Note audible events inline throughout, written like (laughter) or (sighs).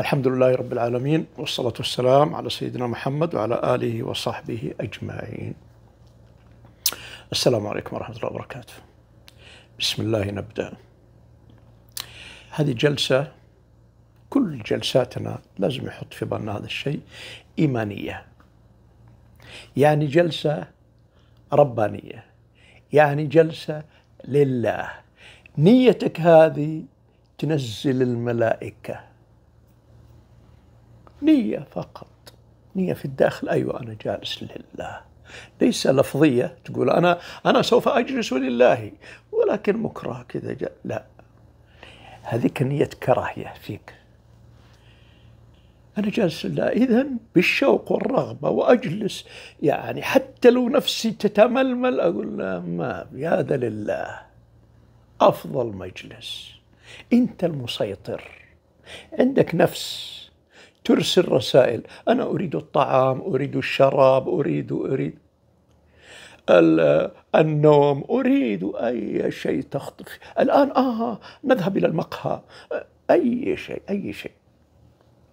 الحمد لله رب العالمين والصلاة والسلام على سيدنا محمد وعلى آله وصحبه أجمعين السلام عليكم ورحمة الله وبركاته بسم الله نبدأ هذه جلسة كل جلساتنا لازم يحط في بالنا هذا الشيء إيمانية يعني جلسة ربانية يعني جلسة لله نيتك هذه تنزل الملائكة نية فقط نية في الداخل أيوة أنا جالس لله ليس لفظية تقول أنا أنا سوف أجلس لله ولكن مكره كذا جاء لا هذيك نية كراهية فيك أنا جالس لله إذا بالشوق والرغبة وأجلس يعني حتى لو نفسي تتململ أقول لا ما هذا لله أفضل مجلس أنت المسيطر عندك نفس ترسل رسائل أنا أريد الطعام أريد الشراب أريد أريد النوم أريد أي شيء تخطف الآن آه نذهب إلى المقهى أي شيء أي شيء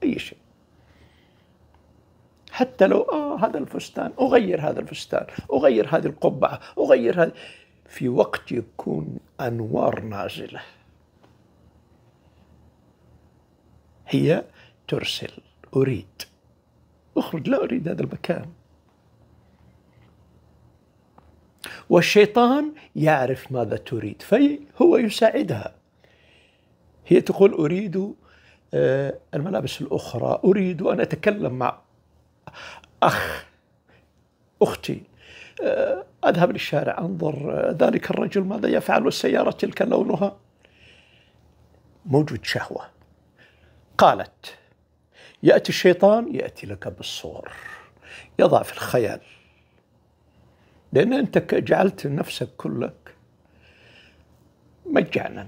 أي شيء حتى لو آه هذا الفستان أغير هذا الفستان أغير هذه القبعة أغير هذه في وقت يكون أنوار نازلة هي ترسل أريد اخرج لا أريد هذا المكان والشيطان يعرف ماذا تريد فهو يساعدها هي تقول أريد آه، الملابس الأخرى أريد أن أتكلم مع أخ أختي آه، أذهب للشارع أنظر آه، ذلك الرجل ماذا يفعل السيارة تلك لونها موجود شهوة قالت يأتي الشيطان يأتي لك بالصور يضع في الخيال لأن أنت جعلت نفسك كلك مجانا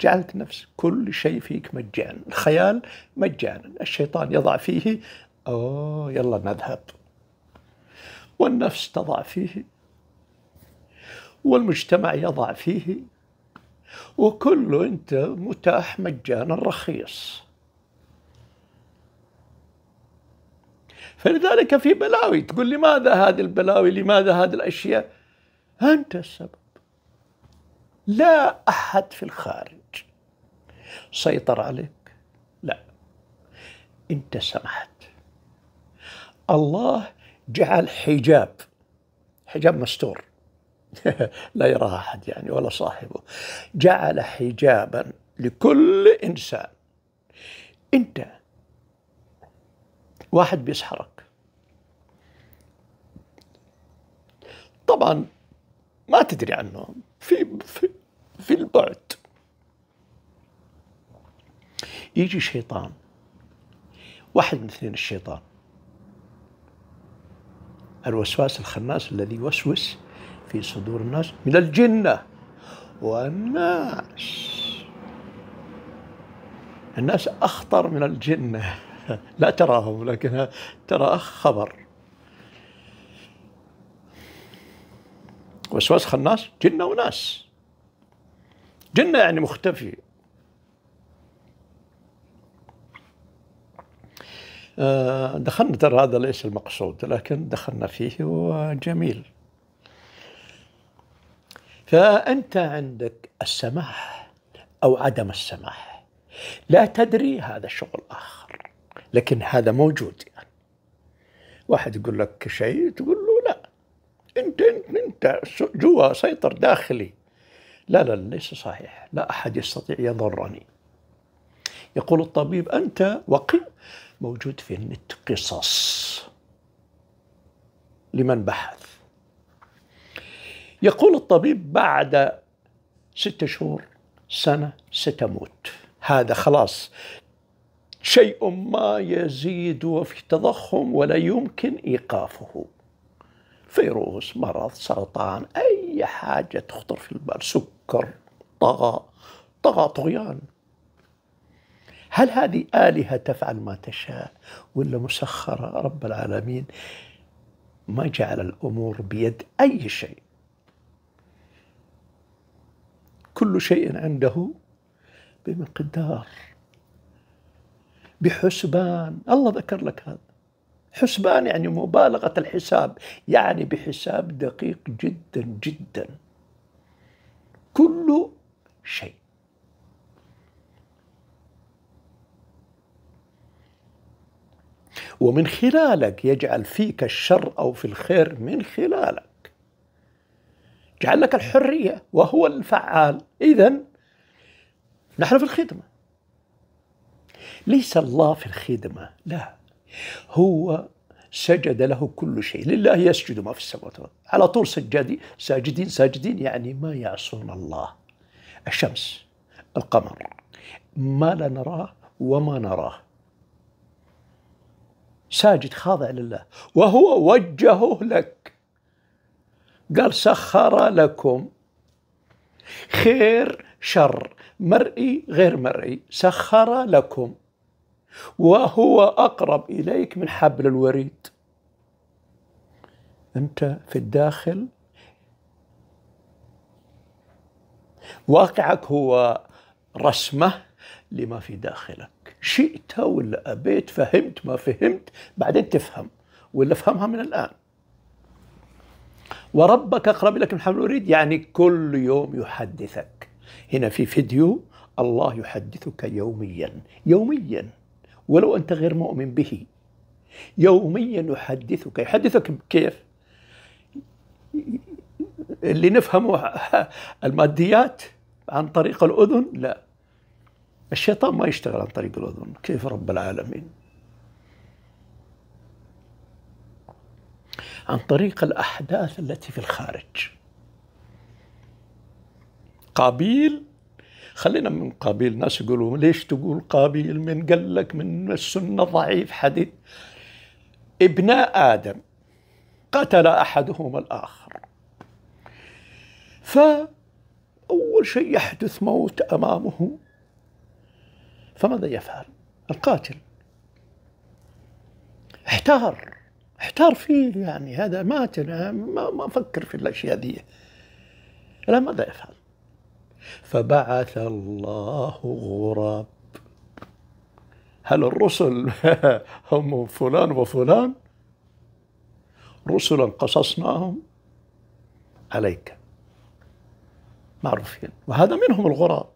جعلت نفسك كل شيء فيك مجانا الخيال مجانا الشيطان يضع فيه أوه يلا نذهب والنفس تضع فيه والمجتمع يضع فيه وكله أنت متاح مجانا رخيص فلذلك في بلاوي تقول لماذا هذه البلاوي لماذا هذه الأشياء أنت السبب لا أحد في الخارج سيطر عليك لا أنت سمحت الله جعل حجاب حجاب مستور (laughs) لا يراها أحد يعني ولا صاحبه جعل حجابا لكل إنسان أنت واحد بيسحرك طبعا ما تدري عنه في في, في البعد يجي شيطان واحد من اثنين الشيطان الوسواس الخناس الذي يوسوس في صدور الناس من الجنة والناس الناس أخطر من الجنة لا تراهم لكنها ترى خبر وسواس خناس جنة وناس جنة يعني مختفي آه، دخلنا ترى هذا ليس المقصود لكن دخلنا فيه وجميل فأنت عندك السماح أو عدم السماح لا تدري هذا شغل آخر لكن هذا موجود يعني واحد يقول لك شيء تقول له لا انت انت, انت جوا سيطر داخلي لا لا ليس صحيح لا احد يستطيع يضرني يقول الطبيب انت وقي موجود في النت قصص لمن بحث يقول الطبيب بعد ستة شهور سنة ستموت هذا خلاص شيء ما يزيد في تضخم ولا يمكن ايقافه فيروس مرض سرطان اي حاجه تخطر في البال سكر طغى طغى طغيان هل هذه آلهة تفعل ما تشاء ولا مسخرة رب العالمين ما جعل الأمور بيد أي شيء كل شيء عنده بمقدار بحسبان الله ذكر لك هذا حسبان يعني مبالغة الحساب يعني بحساب دقيق جدا جدا كل شيء ومن خلالك يجعل فيك الشر أو في الخير من خلالك جعل لك الحرية وهو الفعال إذا نحن في الخدمة ليس الله في الخدمة لا هو سجد له كل شيء لله يسجد ما في السماوات والأرض على طول سجدي ساجدين ساجدين يعني ما يعصون الله الشمس القمر ما لا نراه وما نراه ساجد خاضع لله وهو وجهه لك قال سخر لكم خير شر مرئي غير مرئي سخر لكم وهو أقرب إليك من حبل الوريد أنت في الداخل واقعك هو رسمة لما في داخلك شئت ولا أبيت فهمت ما فهمت بعدين تفهم ولا افهمها من الآن وربك أقرب لك من حبل الوريد يعني كل يوم يحدثك هنا في فيديو الله يحدثك يوميا يوميا ولو أنت غير مؤمن به يوميا يحدثك يحدثك كيف اللي نفهمه الماديات عن طريق الأذن لا الشيطان ما يشتغل عن طريق الأذن كيف رب العالمين عن طريق الأحداث التي في الخارج قابيل خلينا من قابيل ناس يقولوا ليش تقول قابيل من قال لك من السنة ضعيف حديث ابناء آدم قتل أحدهما الآخر فأول شيء يحدث موت أمامه فماذا يفعل القاتل احتار احتار فيه يعني هذا مات ما, ما فكر في الأشياء ذي لا ماذا يفعل فبعث الله غراب هل الرسل (laughs) هم فلان وفلان رسلا قصصناهم عليك معروفين وهذا منهم الغراب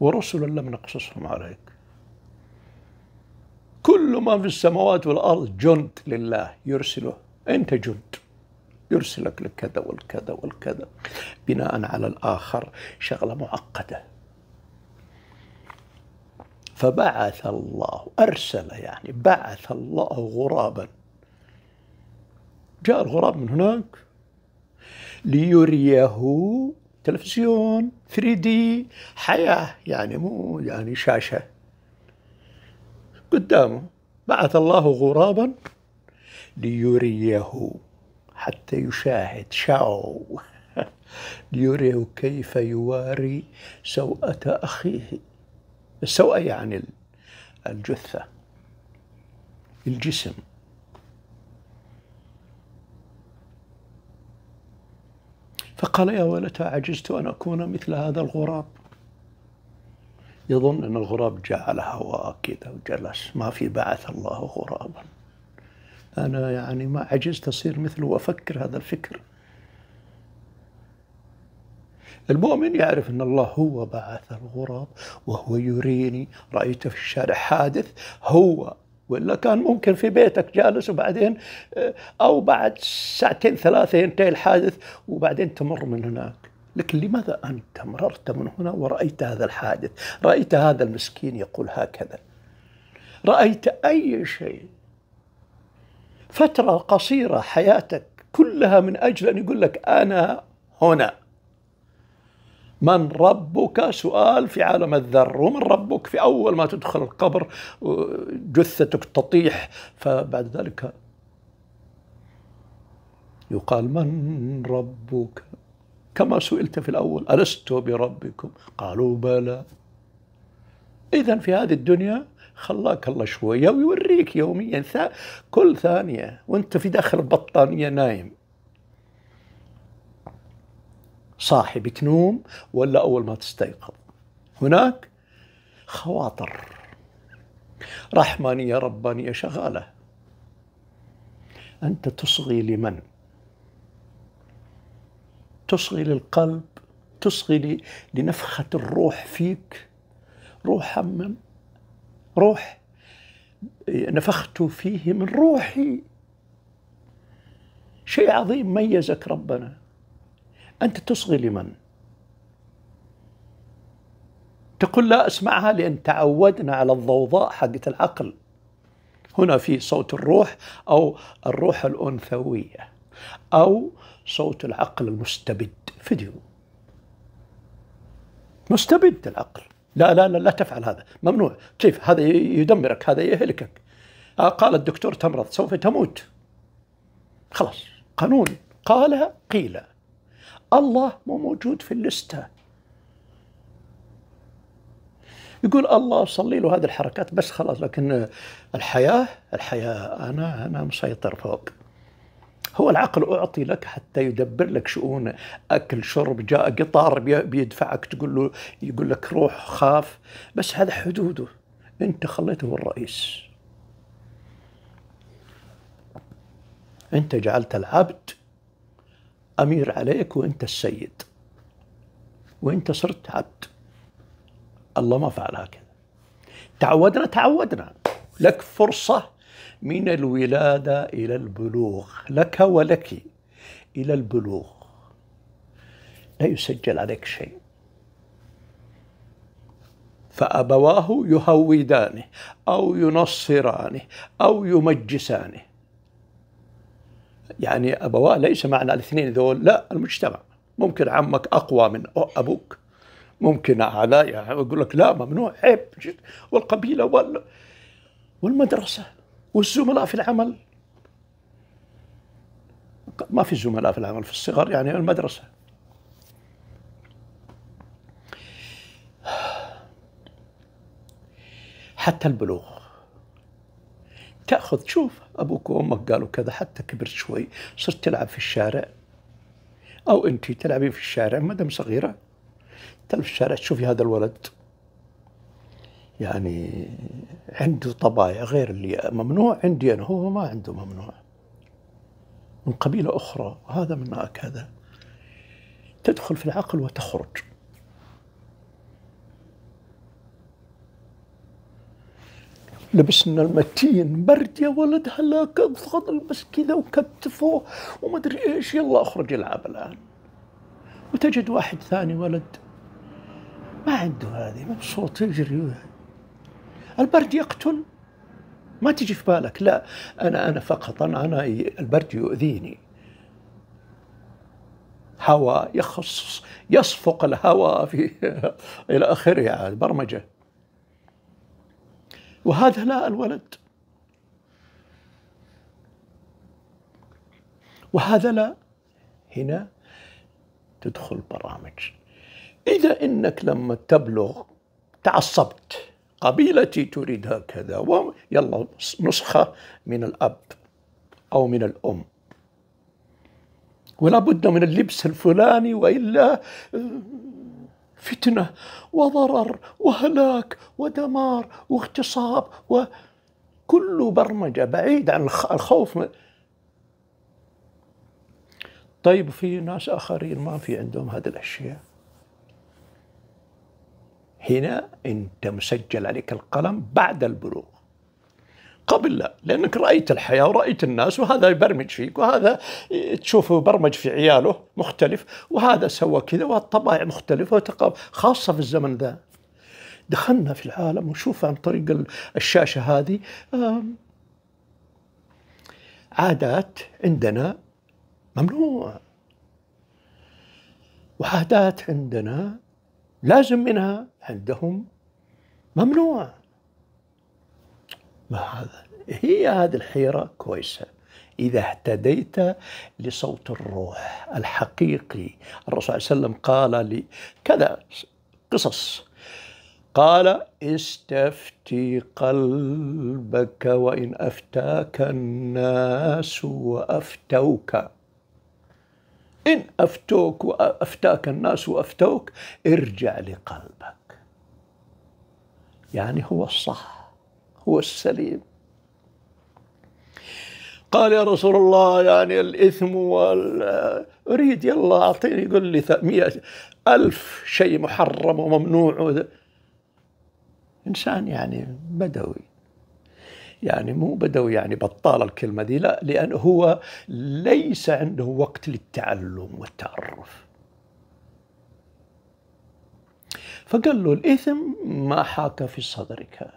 ورسلا لم نقصصهم عليك كل ما في السماوات والأرض جند لله يرسله أنت جند يرسلك لكذا والكذا والكذا بناء على الآخر شغلة معقدة فبعث الله أرسل يعني بعث الله غرابا جاء الغراب من هناك ليريه تلفزيون 3 دي حياة يعني مو يعني شاشة قدامه بعث الله غرابا ليريه حتى يشاهد شاو (laughs) ليريه كيف يواري سوءة أخيه السوءة يعني الجثة الجسم فقال يا ولتا عجزت أن أكون مثل هذا الغراب يظن أن الغراب جاء على هواء كذا وجلس ما في بعث الله غرابا أنا يعني ما عجزت أصير مثله وأفكر هذا الفكر المؤمن يعرف أن الله هو بعث الغراب وهو يريني رأيته في الشارع حادث هو ولا كان ممكن في بيتك جالس وبعدين آه، أو بعد ساعتين ثلاثة ينتهي الحادث وبعدين تمر من هناك لكن لماذا أنت مررت من هنا ورأيت هذا الحادث رأيت هذا المسكين يقول هكذا رأيت أي شيء فترة قصيرة حياتك كلها من أجل أن يقول لك أنا هنا من ربك سؤال في عالم الذر ومن ربك في أول ما تدخل القبر جثتك تطيح فبعد ذلك يقال من ربك كما سئلت في الأول ألست بربكم قالوا بلى إذا في هذه الدنيا خلاك الله شويه ويوريك يوميا كل ثانيه وانت في داخل البطانيه نايم صاحي بتنوم ولا اول ما تستيقظ هناك خواطر رحمانيه ربانيه شغاله انت تصغي لمن تصغي للقلب تصغي لنفخه الروح فيك روح همم روح نفخت فيه من روحي شيء عظيم ميزك ربنا أنت تصغي لمن تقول لا اسمعها لأن تعودنا على الضوضاء حقت العقل هنا في صوت الروح أو الروح الأنثوية أو صوت العقل المستبد فيديو مستبد العقل لا لا لا, لا تفعل هذا ممنوع كيف هذا يدمرك هذا يهلكك آه، قال الدكتور تمرض سوف تموت خلاص قانون قال قيل الله مو موجود في اللسته يقول الله صلي له هذه الحركات بس خلاص لكن الحياه الحياه انا انا مسيطر فوق هو العقل أعطي لك حتى يدبر لك شؤون أكل شرب جاء قطار بيدفعك تقول له يقول لك روح خاف بس هذا حدوده أنت خليته هو الرئيس أنت جعلت العبد أمير عليك وأنت السيد وأنت صرت عبد الله ما فعل هكذا تعودنا تعودنا لك فرصة من الولادة إلى البلوغ لك ولك إلى البلوغ لا يسجل عليك شيء فأبواه يهودانه أو ينصرانه أو يمجسانه يعني أبواه ليس معنى الاثنين ذول لا المجتمع ممكن عمك أقوى من أبوك ممكن أعلى يقول لك لا ممنوع عيب والقبيلة وال والمدرسة والزملاء في العمل ما في زملاء في العمل في الصغر يعني المدرسة حتى البلوغ تاخذ شوف ابوك وامك قالوا كذا حتى كبرت شوي صرت تلعب في الشارع او انت تلعبين في الشارع ما دام صغيره تلعب في الشارع تشوفي هذا الولد يعني عنده طبايع غير اللي ممنوع عندي أنا هو ما عنده ممنوع من قبيلة أخرى وهذا من هذا تدخل في العقل وتخرج لبسنا المتين برد يا ولد هلاك اضغط البس كذا وكتفه وما ادري ايش يلا اخرج العب الان وتجد واحد ثاني ولد ما عنده هذه مبسوط يجري البرد يقتل ما تجي في بالك لا أنا أنا فقط أنا, أنا البرد يؤذيني هواء يخص يصفق الهواء في (laughs) إلى آخره يعني برمجة وهذا لا الولد وهذا لا هنا تدخل برامج إذا إنك لما تبلغ تعصبت قبيلتي تريد هكذا ويلا نسخة من الأب أو من الأم ولا بد من اللبس الفلاني وإلا آه، فتنة وضرر وهلاك ودمار واغتصاب وكل برمجة بعيد عن الخوف طيب في ناس آخرين ما في عندهم هذه الأشياء هنا أنت مسجل عليك القلم بعد البلوغ قبل لا لأنك رأيت الحياة ورأيت الناس وهذا يبرمج فيك وهذا تشوفه برمج في عياله مختلف وهذا سوى كذا والطبائع مختلفة خاصة في الزمن ذا دخلنا في العالم ونشوف عن طريق الشاشة هذه عادات عندنا ممنوع وعادات عندنا لازم منها عندهم ممنوع ما هذا هي هذه الحيرة كويسة إذا اهتديت لصوت الروح الحقيقي الرسول صلى الله عليه وسلم قال لي كذا قصص قال استفتي قلبك وإن أفتاك الناس وأفتوك إن أفتوك وأفتاك الناس وأفتوك ارجع لقلبك يعني هو الصح هو السليم قال يا رسول الله يعني الإثم وال أريد يلا أعطيني يقول لي مئة ألف شيء محرم وممنوع إنسان يعني بدوي يعني مو بدوي يعني بطال الكلمة دي لا لأن هو ليس عنده وقت للتعلم والتعرف فقال له الإثم ما حاك في صدرك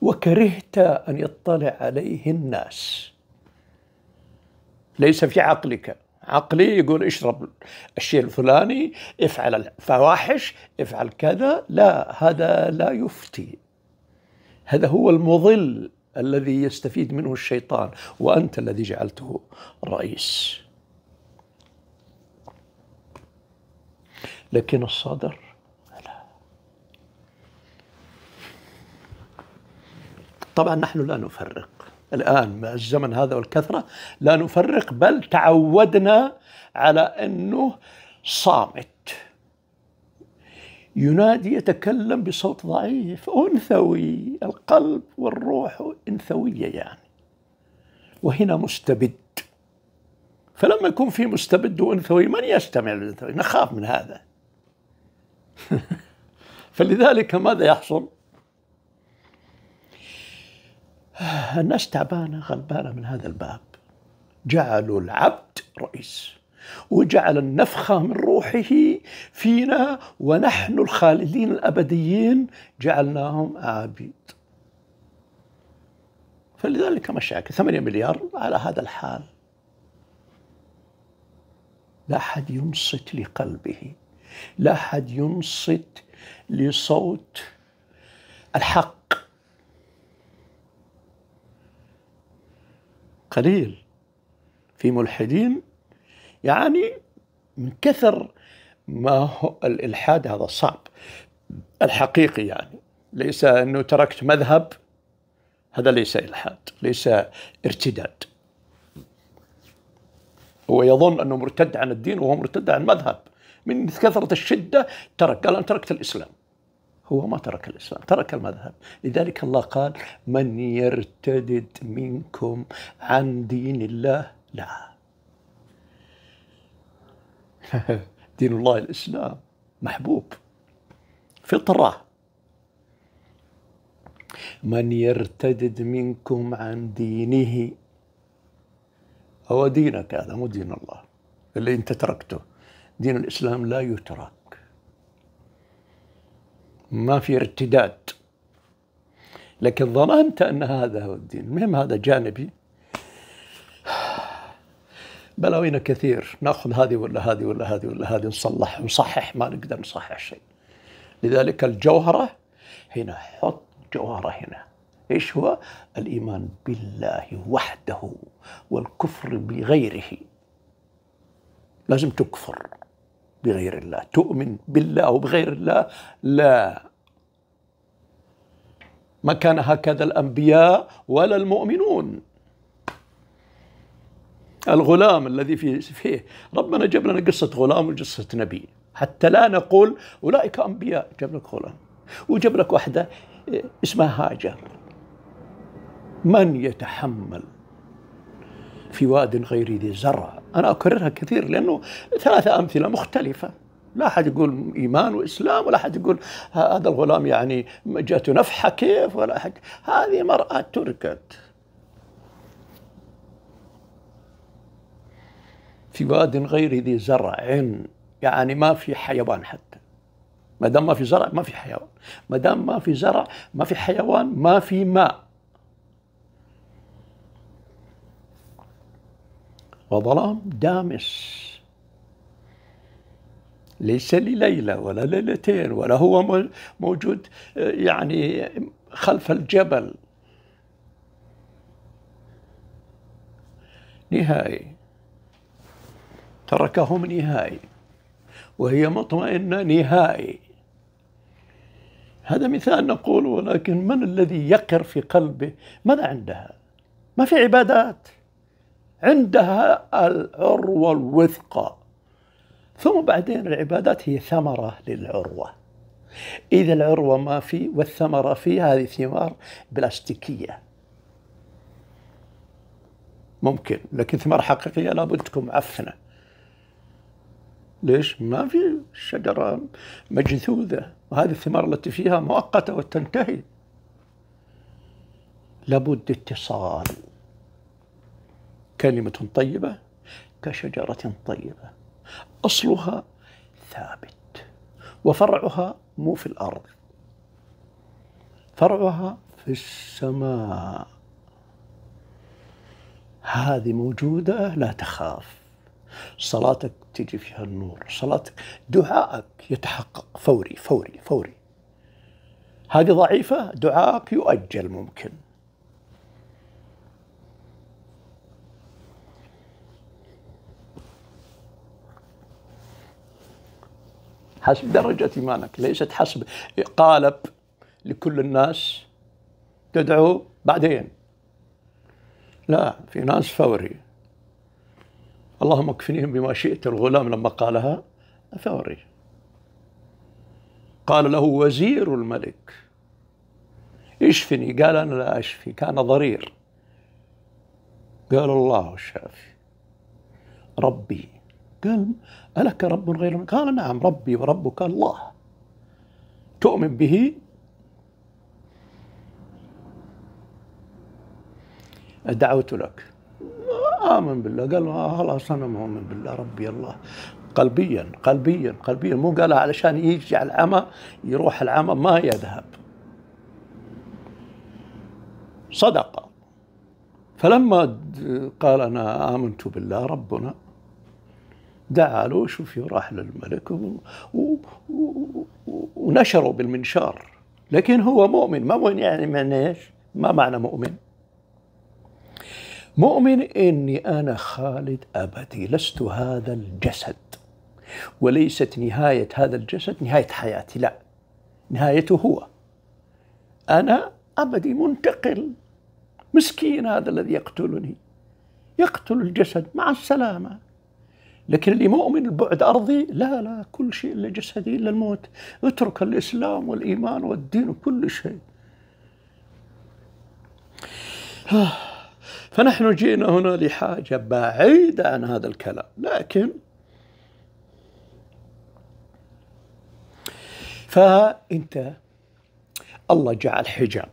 وكرهت أن يطلع عليه الناس ليس في عقلك عقلي يقول اشرب الشيء الفلاني افعل الفواحش افعل كذا لا هذا لا يفتي هذا هو المضل الذي يستفيد منه الشيطان وأنت الذي جعلته رئيس لكن الصدر لا طبعا نحن لا نفرق الآن مع الزمن هذا والكثرة لا نفرق بل تعودنا على أنه صامت ينادي يتكلم بصوت ضعيف أنثوي القلب والروح أنثوية يعني وهنا مستبد فلما يكون في مستبد وأنثوي من يستمع للأنثوي نخاف من هذا (laughs) فلذلك ماذا يحصل الناس تعبانة غلبانة من هذا الباب جعلوا العبد رئيس وجعل النفخة من روحه فينا ونحن الخالدين الأبديين جعلناهم عبيد فلذلك مشاكل 8 مليار على هذا الحال لا أحد ينصت لقلبه لا أحد ينصت لصوت الحق قليل في ملحدين يعني من كثر ما هو الالحاد هذا صعب الحقيقي يعني ليس انه تركت مذهب هذا ليس الحاد ليس ارتداد هو يظن انه مرتد عن الدين وهو مرتد عن مذهب من كثره الشده ترك قال انا تركت الاسلام هو ما ترك الاسلام ترك المذهب لذلك الله قال من يرتدد منكم عن دين الله لا (laughs) دين الله الإسلام محبوب فطرة من يرتدد منكم عن دينه هو دينك هذا مو دين الله اللي انت تركته دين الاسلام لا يترك ما في ارتداد لكن ظننت ان هذا هو الدين المهم هذا جانبي بلاوينا كثير ناخذ هذه ولا هذه ولا هذه ولا هذه نصلح نصحح ما نقدر نصحح شيء لذلك الجوهرة هنا حط جوهرة هنا ايش هو؟ الايمان بالله وحده والكفر بغيره لازم تكفر بغير الله تؤمن بالله وبغير الله لا ما كان هكذا الانبياء ولا المؤمنون الغلام الذي فيه, فيه ربنا جاب لنا قصة غلام وقصة نبي حتى لا نقول أولئك أنبياء جاب لك غلام وجاب لك واحدة إيه، اسمها هاجر من يتحمل في واد غير ذي زرع أنا أكررها كثير لأنه ثلاثة أمثلة مختلفة لا أحد يقول إيمان وإسلام ولا أحد يقول هذا الغلام يعني جاته نفحة كيف ولا أحد هذه مرأة تركت في واد غير ذي زرع يعني ما في حيوان حتى ما دام ما في زرع ما في حيوان ما دام ما في زرع ما في حيوان ما في ماء وظلام دامس ليس لليلة ولا ليلتين ولا هو موجود يعني خلف الجبل نهائي تركهم نهائي وهي مطمئنة نهائي هذا مثال نقول ولكن من الذي يقر في قلبه ماذا عندها ما في عبادات عندها العروة الوثقى ثم بعدين العبادات هي ثمرة للعروة إذا العروة ما في والثمرة في هذه ثمار بلاستيكية ممكن لكن ثمار حقيقية لابد تكون معفنة ليش؟ ما في شجرة مجذوذة وهذه الثمار التي فيها مؤقتة وتنتهي لابد اتصال كلمة طيبة كشجرة طيبة أصلها ثابت وفرعها مو في الأرض فرعها في السماء هذه موجودة لا تخاف صلاتك تجي فيها النور صلاتك دعائك يتحقق فوري فوري فوري هذه ضعيفة دعائك يؤجل ممكن حسب درجة إيمانك ليست حسب قالب لكل الناس تدعو بعدين لا في ناس فوري اللهم اكفنيهم بما شئت الغلام لما قالها ثوري قال له وزير الملك اشفني قال انا لا اشفي كان ضرير قال الله الشافي ربي قال ألك رب غير من قال نعم ربي وربك الله تؤمن به دعوت لك آمن بالله قال له آه، خلاص أنا مؤمن بالله ربي الله قلبيا قلبيا قلبيا مو قالها علشان يجي على العمى يروح العمى ما يذهب صدق فلما قال أنا آمنت بالله ربنا دعا له شوف راح للملك و... و... و... ونشره بالمنشار لكن هو مؤمن ما يعني من ايش؟ ما معنى مؤمن؟ مؤمن اني انا خالد ابدي لست هذا الجسد وليست نهايه هذا الجسد نهايه حياتي لا نهايته هو انا ابدي منتقل مسكين هذا الذي يقتلني يقتل الجسد مع السلامه لكن اللي مؤمن البعد ارضي لا لا كل شيء الا جسدي الا الموت اترك الاسلام والايمان والدين وكل شيء (sighs) فنحن جئنا هنا لحاجة بعيدة عن هذا الكلام لكن فأنت الله جعل حجاب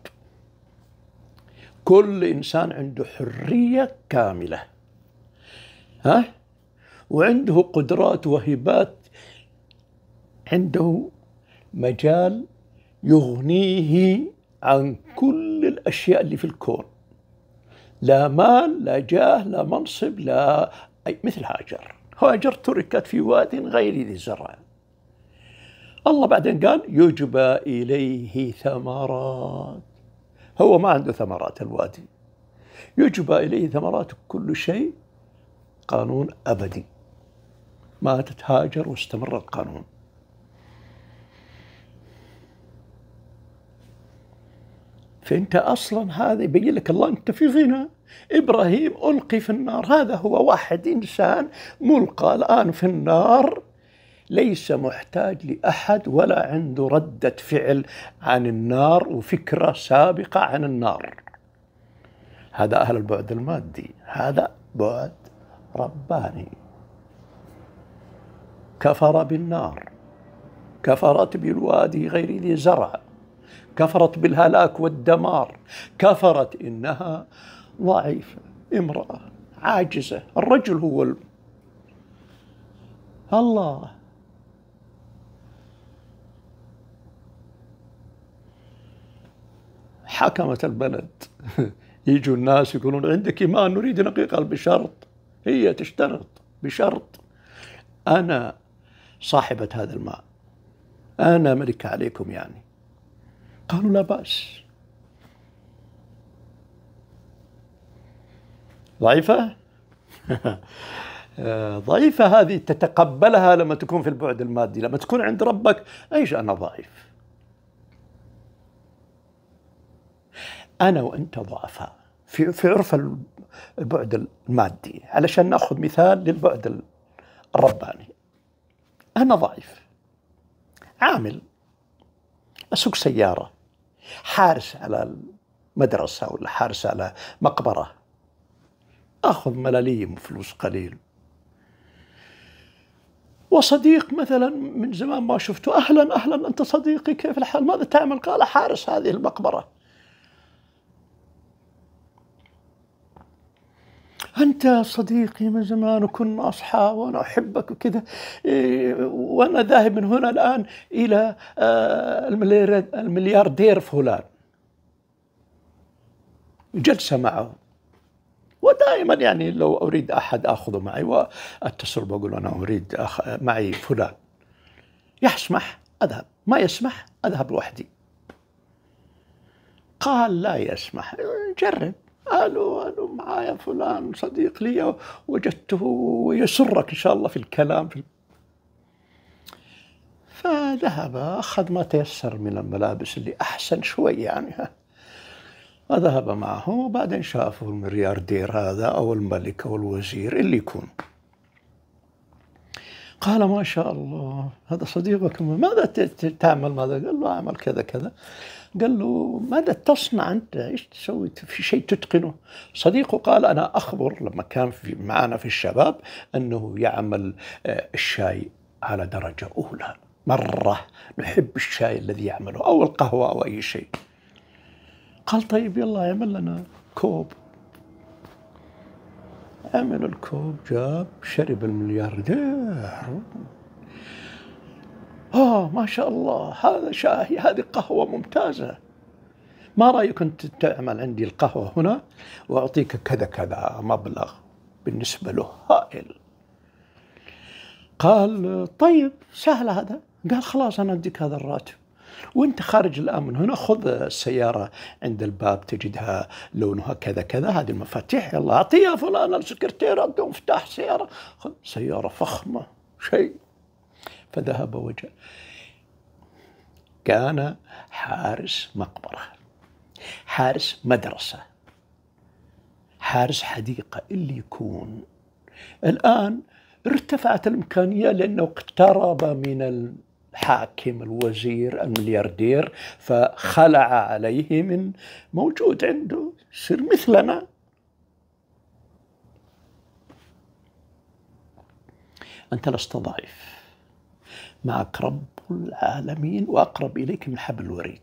كل إنسان عنده حرية كاملة ها وعنده قدرات وهبات عنده مجال يغنيه عن كل الأشياء اللي في الكون لا مال لا جاه لا منصب لا أي مثل هاجر هاجر تركت في واد غير ذي زرع الله بعدين قال يجبى إليه ثمرات هو ما عنده ثمرات الوادي يجبى إليه ثمرات كل شيء قانون أبدي ماتت هاجر واستمر القانون فانت اصلا هذا يبين لك الله انت في غنى ابراهيم القي في النار هذا هو واحد انسان ملقى الان في النار ليس محتاج لاحد ولا عنده رده فعل عن النار وفكره سابقه عن النار هذا اهل البعد المادي هذا بعد رباني كفر بالنار كفرت بالوادي غير ذي زرع كفرت بالهلاك والدمار كفرت إنها ضعيفة امرأة عاجزة الرجل هو الم... الله حكمت البلد (laughs) يجوا الناس يقولون عندك إيمان نريد نقيقه بشرط هي تشترط بشرط أنا صاحبة هذا الماء أنا ملك عليكم يعني قالوا لا بأس ضعيفة؟ (laughs) آه، ضعيفة هذه تتقبلها لما تكون في البعد المادي لما تكون عند ربك أيش أنا ضعيف أنا وأنت ضعفاء في في عرف البعد المادي علشان ناخذ مثال للبعد الرباني أنا ضعيف عامل أسوق سيارة حارس على المدرسة ولا حارس على مقبرة أخذ ملاليم فلوس قليل وصديق مثلا من زمان ما شفته أهلا أهلا أنت صديقي كيف الحال ماذا تعمل قال حارس هذه المقبرة أنت صديقي من زمان وكنا أصحاب وأنا أحبك وكذا إيه، وأنا ذاهب من هنا الآن إلى آه، الملياردير فلان جلسة معه ودائما يعني لو أريد أحد أخذه معي وأتصل بقول أنا أريد أخ... معي فلان يسمح أذهب ما يسمح أذهب لوحدي قال لا يسمح جرب الو الو معايا فلان صديق لي وجدته ويسرك إن شاء الله في الكلام في فذهب أخذ ما تيسر من الملابس اللي أحسن شوي يعني وذهب معه وبعدين شافوا الملياردير هذا أو الملك أو الوزير اللي يكون قال ما شاء الله هذا صديقك ماذا تعمل ماذا قال له أعمل كذا كذا قال له ماذا تصنع أنت إيش تسوي في شيء تتقنه صديقه قال أنا أخبر لما كان في معنا في الشباب أنه يعمل آه، الشاي على درجة أولى مرة نحب الشاي الذي يعمله أو القهوة أو أي شيء قال طيب يلا اعمل لنا كوب عمل الكوب جاب شرب الملياردير آه ما شاء الله هذا شاهي هذه قهوة ممتازة ما رأيك أنت تعمل عندي القهوة هنا وأعطيك كذا كذا مبلغ بالنسبة له هائل قال طيب سهل هذا قال خلاص أنا أديك هذا الراتب وانت خارج الان من هنا خذ السياره عند الباب تجدها لونها كذا كذا هذه المفاتيح يلا اعطيها فلان السكرتير عنده مفتاح سياره خذ سياره فخمه شيء فذهب وجاء كان حارس مقبرة حارس مدرسة حارس حديقة اللي يكون الآن ارتفعت الإمكانية لأنه اقترب من الحاكم الوزير الملياردير فخلع عليه من موجود عنده يصير مثلنا أنت لست ضعيف معك رب العالمين وأقرب إليك من حبل الوريد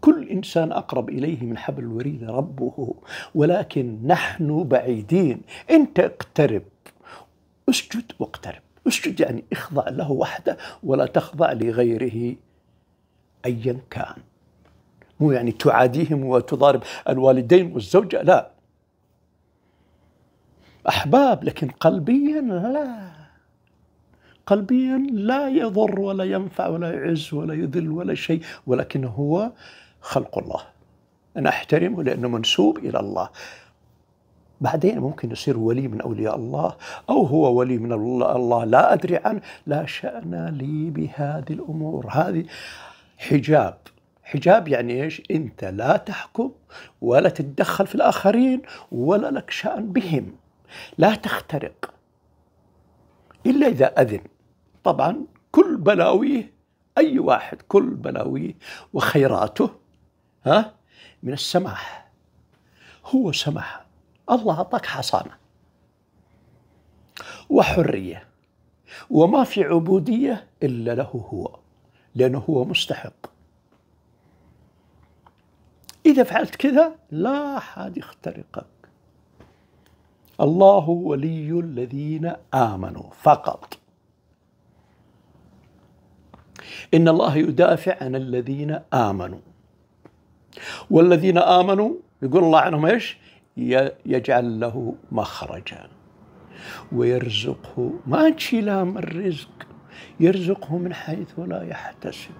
كل إنسان أقرب إليه من حبل الوريد ربه ولكن نحن بعيدين أنت اقترب اسجد واقترب اسجد يعني اخضع له وحده ولا تخضع لغيره أيا كان مو يعني تعاديهم وتضارب الوالدين والزوجة لا أحباب لكن قلبيا لا قلبيا لا يضر ولا ينفع ولا يعز ولا يذل ولا شيء ولكن هو خلق الله أنا أحترمه لأنه منسوب إلى الله بعدين ممكن يصير ولي من أولياء الله أو هو ولي من الله لا أدري عنه لا شأن لي بهذه الأمور هذه حجاب حجاب يعني ايش؟ انت لا تحكم ولا تتدخل في الاخرين ولا لك شان بهم لا تخترق الا اذا اذن طبعا كل بلاويه أي واحد كل بلاويه وخيراته ها من السماح هو سماح الله أعطاك حصانة وحرية وما في عبودية إلا له هو لأنه هو مستحق إذا فعلت كذا لا أحد يخترقك الله ولي الذين آمنوا فقط إن الله يدافع عن الذين آمنوا والذين آمنوا يقول الله عنهم إيش يجعل له مخرجا ويرزقه ما تشيلها من رزق يرزقه من حيث لا يحتسب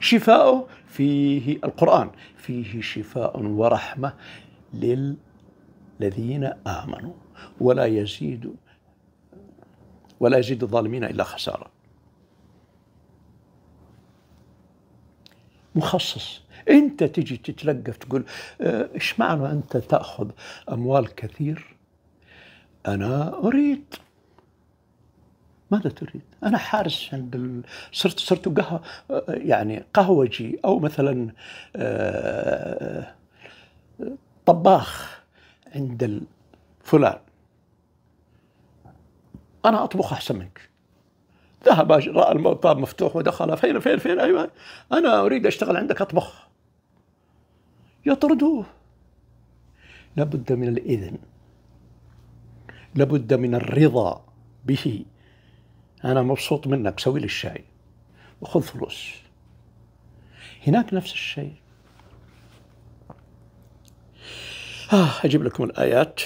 شفاؤه فيه القرآن فيه شفاء ورحمة للذين آمنوا ولا يزيد ولا يزيد الظالمين إلا خسارة مخصص انت تجي تتلقف تقول ايش أه، معنى انت تاخذ اموال كثير انا اريد ماذا تريد؟ انا حارس عند صرت صرت قهوة أه، يعني قهوجي او مثلا أه، طباخ عند فلان انا اطبخ احسن منك ذهب راى الباب مفتوح ودخل فين فين فين ايوه انا اريد اشتغل عندك اطبخ يطردوه لابد من الاذن لابد من الرضا به انا مبسوط منك سوي لي الشاي وخذ فلوس هناك نفس الشيء آه أجيب لكم الآيات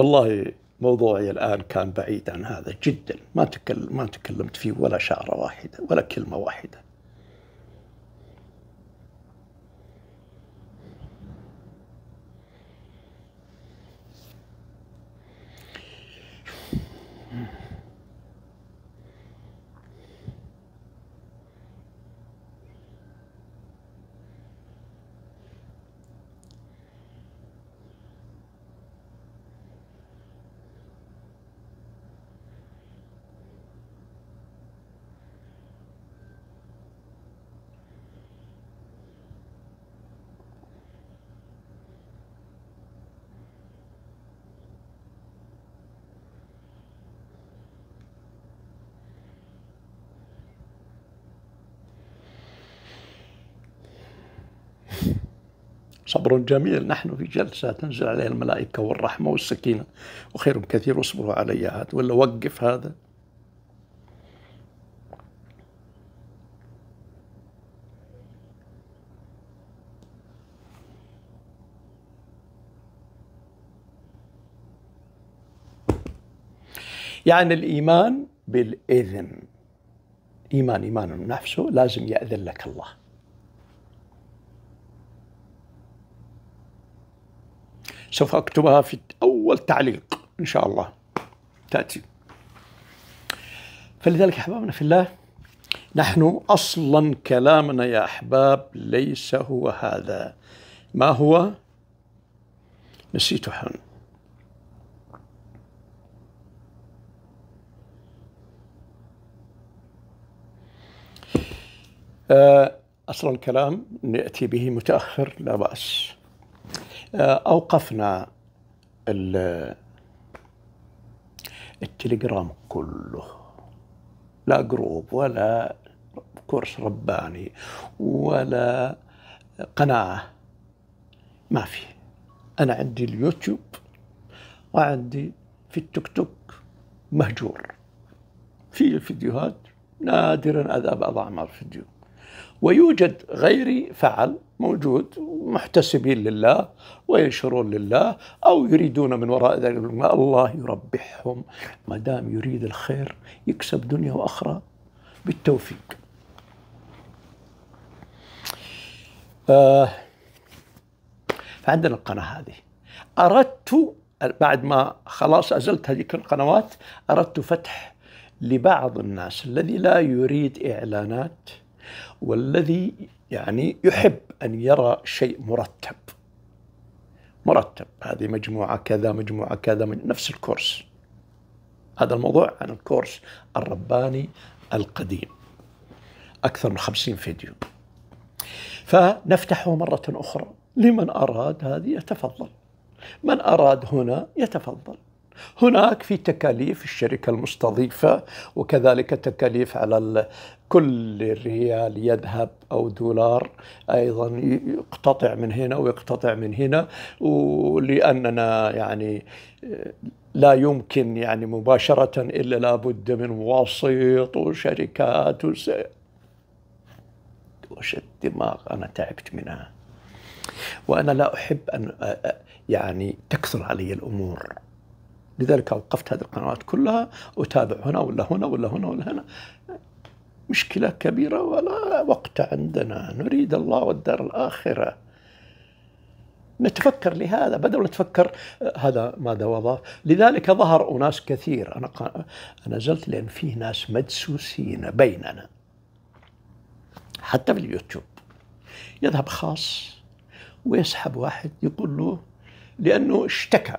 والله موضوعي الان كان بعيد عن هذا جدا ما تكلم ما تكلمت فيه ولا شعره واحده ولا كلمه واحده أمر جميل نحن في جلسة تنزل عليها الملائكة والرحمة والسكينة وخير كثير واصبروا علي هذا ولا وقف هذا يعني الإيمان بالإذن إيمان إيمان نفسه لازم يأذن لك الله سوف أكتبها في أول تعليق إن شاء الله تأتي فلذلك أحبابنا في الله نحن أصلا كلامنا يا أحباب ليس هو هذا ما هو نسيت حن آه، أصلا الكلام نأتي به متأخر لا بأس آه، أوقفنا التليجرام كله لا جروب ولا كورس رباني ولا قناة ما في أنا عندي اليوتيوب وعندي في التيك توك مهجور في فيديوهات نادرا أذهب أضع مع الفيديو ويوجد غيري فعل موجود محتسبين لله وينشرون لله أو يريدون من وراء ذلك الله يربحهم ما دام يريد الخير يكسب دنيا وأخرى بالتوفيق فعندنا آه، القناة هذه أردت بعد ما خلاص أزلت هذه القنوات أردت فتح لبعض الناس الذي لا يريد إعلانات والذي يعني يحب أن يرى شيء مرتب مرتب هذه مجموعة كذا مجموعة كذا من نفس الكورس هذا الموضوع عن الكورس الرباني القديم أكثر من خمسين فيديو فنفتحه مرة أخرى لمن أراد هذه يتفضل من أراد هنا يتفضل هناك في تكاليف الشركة المستضيفة وكذلك تكاليف على كل ريال يذهب أو دولار أيضا يقتطع من هنا ويقتطع من هنا ولأننا يعني لا يمكن يعني مباشرة إلا لابد من وسيط وشركات وس... وش الدماغ أنا تعبت منها وأنا لا أحب أن يعني تكثر علي الأمور لذلك أوقفت هذه القنوات كلها أتابع هنا ولا هنا ولا هنا ولا هنا مشكلة كبيرة ولا وقت عندنا نريد الله والدار الآخرة نتفكر لهذا بدل نتفكر آه، هذا ماذا وضع لذلك ظهر أناس كثير أنا نزلت لأن فيه ناس مدسوسين بيننا حتى في اليوتيوب يذهب خاص ويسحب واحد يقول له لأنه اشتكى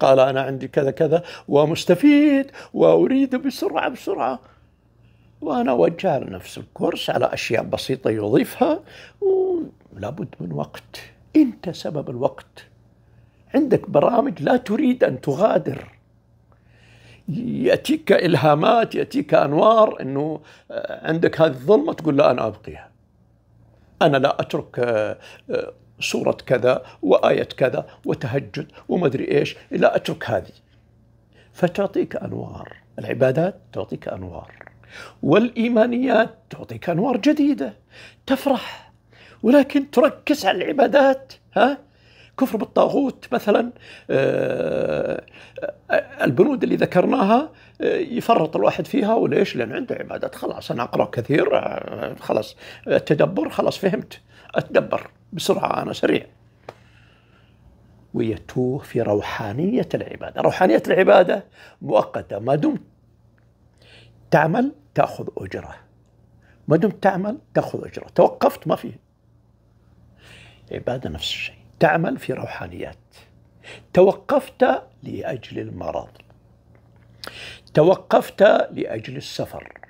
قال أنا عندي كذا كذا ومستفيد وأريد بسرعة بسرعة وأنا وجه نفس الكورس على أشياء بسيطة يضيفها ولابد من وقت أنت سبب الوقت عندك برامج لا تريد أن تغادر يأتيك إلهامات يأتيك أنوار أنه آه، عندك هذه الظلمة تقول لا أنا أبقيها أنا لا أترك آه، آه، سورة كذا وآية كذا وتهجد ومدري إيش لا أترك هذه فتعطيك أنوار العبادات تعطيك أنوار والإيمانيات تعطيك أنوار جديدة تفرح ولكن تركز على العبادات ها كفر بالطاغوت مثلا آه، البنود اللي ذكرناها آه، يفرط الواحد فيها وليش؟ لان عنده عبادات خلاص انا اقرا كثير آه، خلاص التدبر خلاص فهمت اتدبر بسرعة أنا سريع ويتوه في روحانية العبادة روحانية العبادة مؤقتة ما دمت تعمل تأخذ أجرة ما دمت تعمل تأخذ أجرة توقفت ما فيه عبادة نفس الشيء تعمل في روحانيات توقفت لأجل المرض توقفت لأجل السفر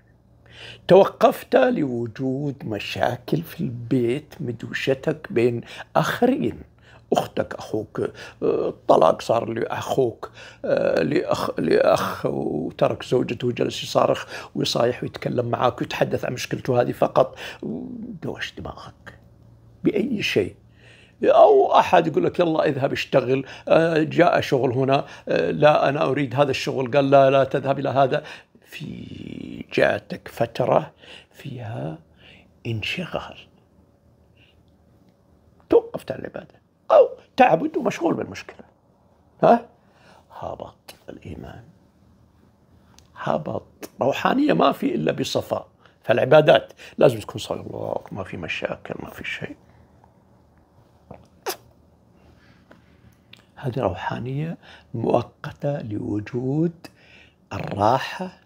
توقفت لوجود مشاكل في البيت مدوشتك بين آخرين اختك اخوك الطلاق صار لاخوك لاخ لاخ وترك زوجته وجلس يصارخ ويصايح ويتكلم معك ويتحدث عن مشكلته هذه فقط دوش دماغك باي شيء او احد يقول لك يلا اذهب اشتغل جاء شغل هنا لا انا اريد هذا الشغل قال لا لا تذهب الى هذا في جاتك فترة فيها انشغال توقفت عن العبادة أو تعبد ومشغول بالمشكلة ها هبط الإيمان هبط روحانية ما في إلا بصفاء فالعبادات لازم تكون الله ما في مشاكل ما في شيء هذه روحانية مؤقتة لوجود الراحة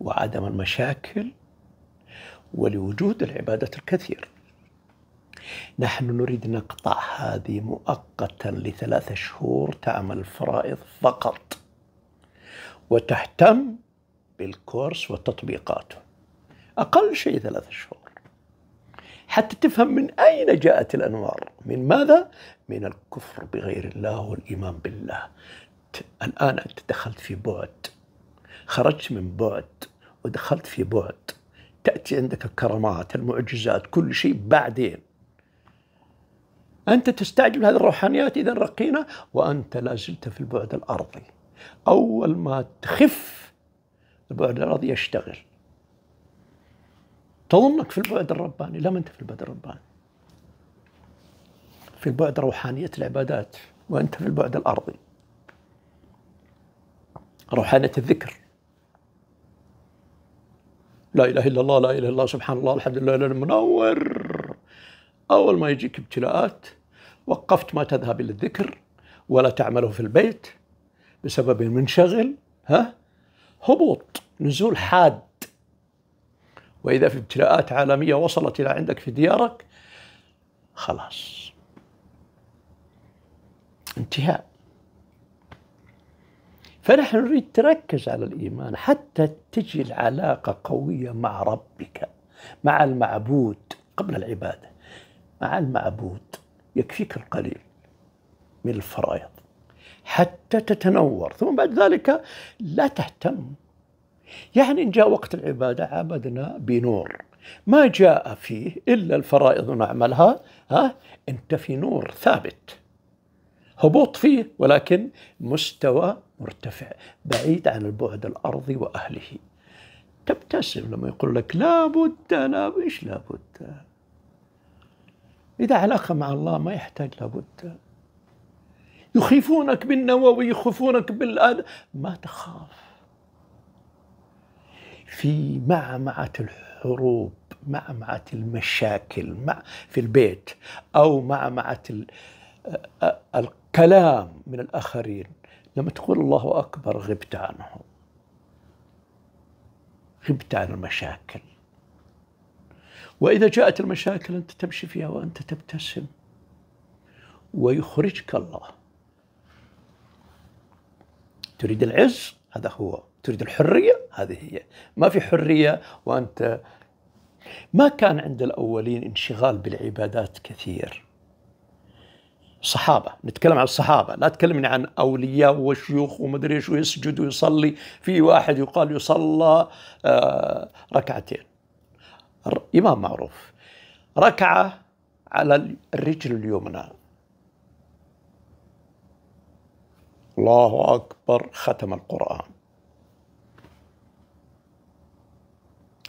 وعدم المشاكل ولوجود العبادات الكثير نحن نريد نقطع هذه مؤقتا لثلاثة شهور تعمل الفرائض فقط وتهتم بالكورس وتطبيقاته أقل شيء ثلاثة شهور حتى تفهم من أين جاءت الأنوار من ماذا؟ من الكفر بغير الله والإيمان بالله الآن أنت دخلت في بعد خرجت من بعد ودخلت في بعد تأتي عندك الكرامات المعجزات كل شيء بعدين أنت تستعجل هذه الروحانيات إذا رقينا وأنت لا زلت في البعد الأرضي أول ما تخف البعد الأرضي يشتغل تظنك في البعد الرباني ما أنت في البعد الرباني في البعد روحانية العبادات وأنت في البعد الأرضي روحانية الذكر لا اله الا الله لا اله الا الله سبحان الله الحمد لله لا المنور اول ما يجيك ابتلاءات وقفت ما تذهب الى الذكر ولا تعمله في البيت بسبب منشغل ها هبوط نزول حاد واذا في ابتلاءات عالميه وصلت الى عندك في ديارك خلاص انتهاء فنحن نريد تركز على الإيمان حتى تجي العلاقة قوية مع ربك مع المعبود قبل العبادة مع المعبود يكفيك القليل من الفرائض حتى تتنور ثم بعد ذلك لا تهتم يعني إن جاء وقت العبادة عبدنا بنور ما جاء فيه إلا الفرائض نعملها ها أنت في نور ثابت هبوط فيه ولكن مستوى مرتفع بعيد عن البعد الأرضي وأهله تبتسم لما يقول لك لابد لا إيش لابد إذا علاقة مع الله ما يحتاج لابد يخيفونك بالنووي يخيفونك بالآن ما تخاف في معمعة الحروب معمعة المشاكل مع في البيت أو معمعة الكلام من الآخرين لما تقول الله أكبر غبت عنه غبت عن المشاكل وإذا جاءت المشاكل أنت تمشي فيها وأنت تبتسم ويخرجك الله تريد العز هذا هو تريد الحرية هذه هي ما في حرية وأنت ما كان عند الأولين انشغال بالعبادات كثير صحابة نتكلم عن الصحابة لا تكلمني عن أولياء وشيوخ ومدري إيش ويسجد ويصلي في واحد يقال يصلى آه، ركعتين إمام معروف ركعة على الرجل اليمنى الله أكبر ختم القرآن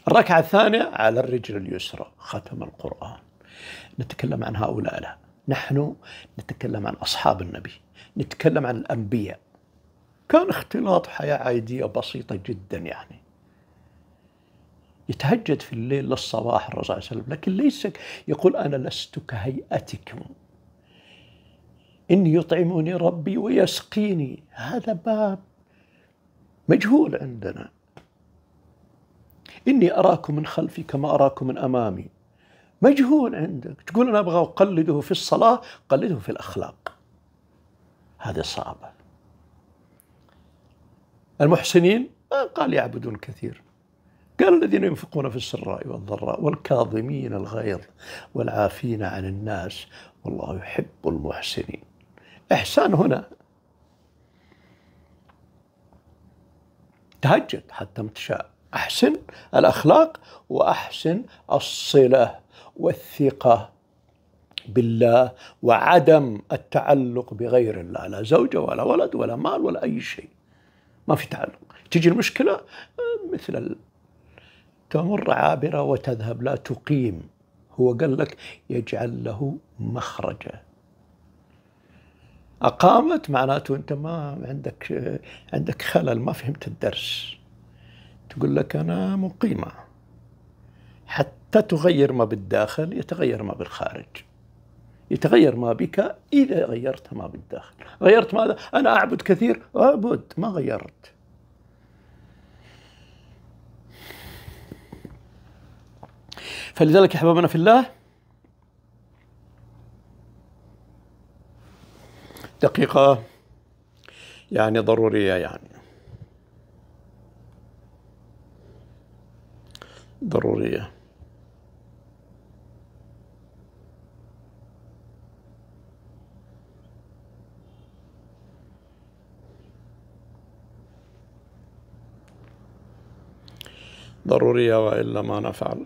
الركعة الثانية على الرجل اليسرى ختم القرآن نتكلم عن هؤلاء لا نحن نتكلم عن أصحاب النبي نتكلم عن الأنبياء كان اختلاط حياة عادية بسيطة جدا يعني يتهجد في الليل للصباح الرسول صلى الله عليه وسلم لكن ليس يقول أنا لست كهيئتكم إني يطعمني ربي ويسقيني هذا باب مجهول عندنا إني أراكم من خلفي كما أراكم من أمامي مجهول عندك تقول أنا أبغى أقلده في الصلاة قلده في الأخلاق هذا صعب المحسنين آه، قال يعبدون كثير قال الذين ينفقون في السراء والضراء والكاظمين الغيظ والعافين عن الناس والله يحب المحسنين إحسان هنا تهجد حتى متشاء تشاء أحسن الأخلاق وأحسن الصلة والثقه بالله وعدم التعلق بغير الله لا زوجه ولا ولد ولا مال ولا اي شيء ما في تعلق تجي المشكله آه، مثل تمر عابره وتذهب لا تقيم هو قال لك يجعل له مخرجا أقامت معناته أنت ما عندك آه، عندك خلل ما فهمت الدرس تقول لك أنا مقيمة حتى تغير ما بالداخل يتغير ما بالخارج يتغير ما بك إذا غيرت ما بالداخل غيرت ماذا؟ أنا أعبد كثير أعبد ما غيرت فلذلك أحبابنا في الله دقيقة يعني ضرورية يعني ضرورية ضرورية وإلا ما نفعل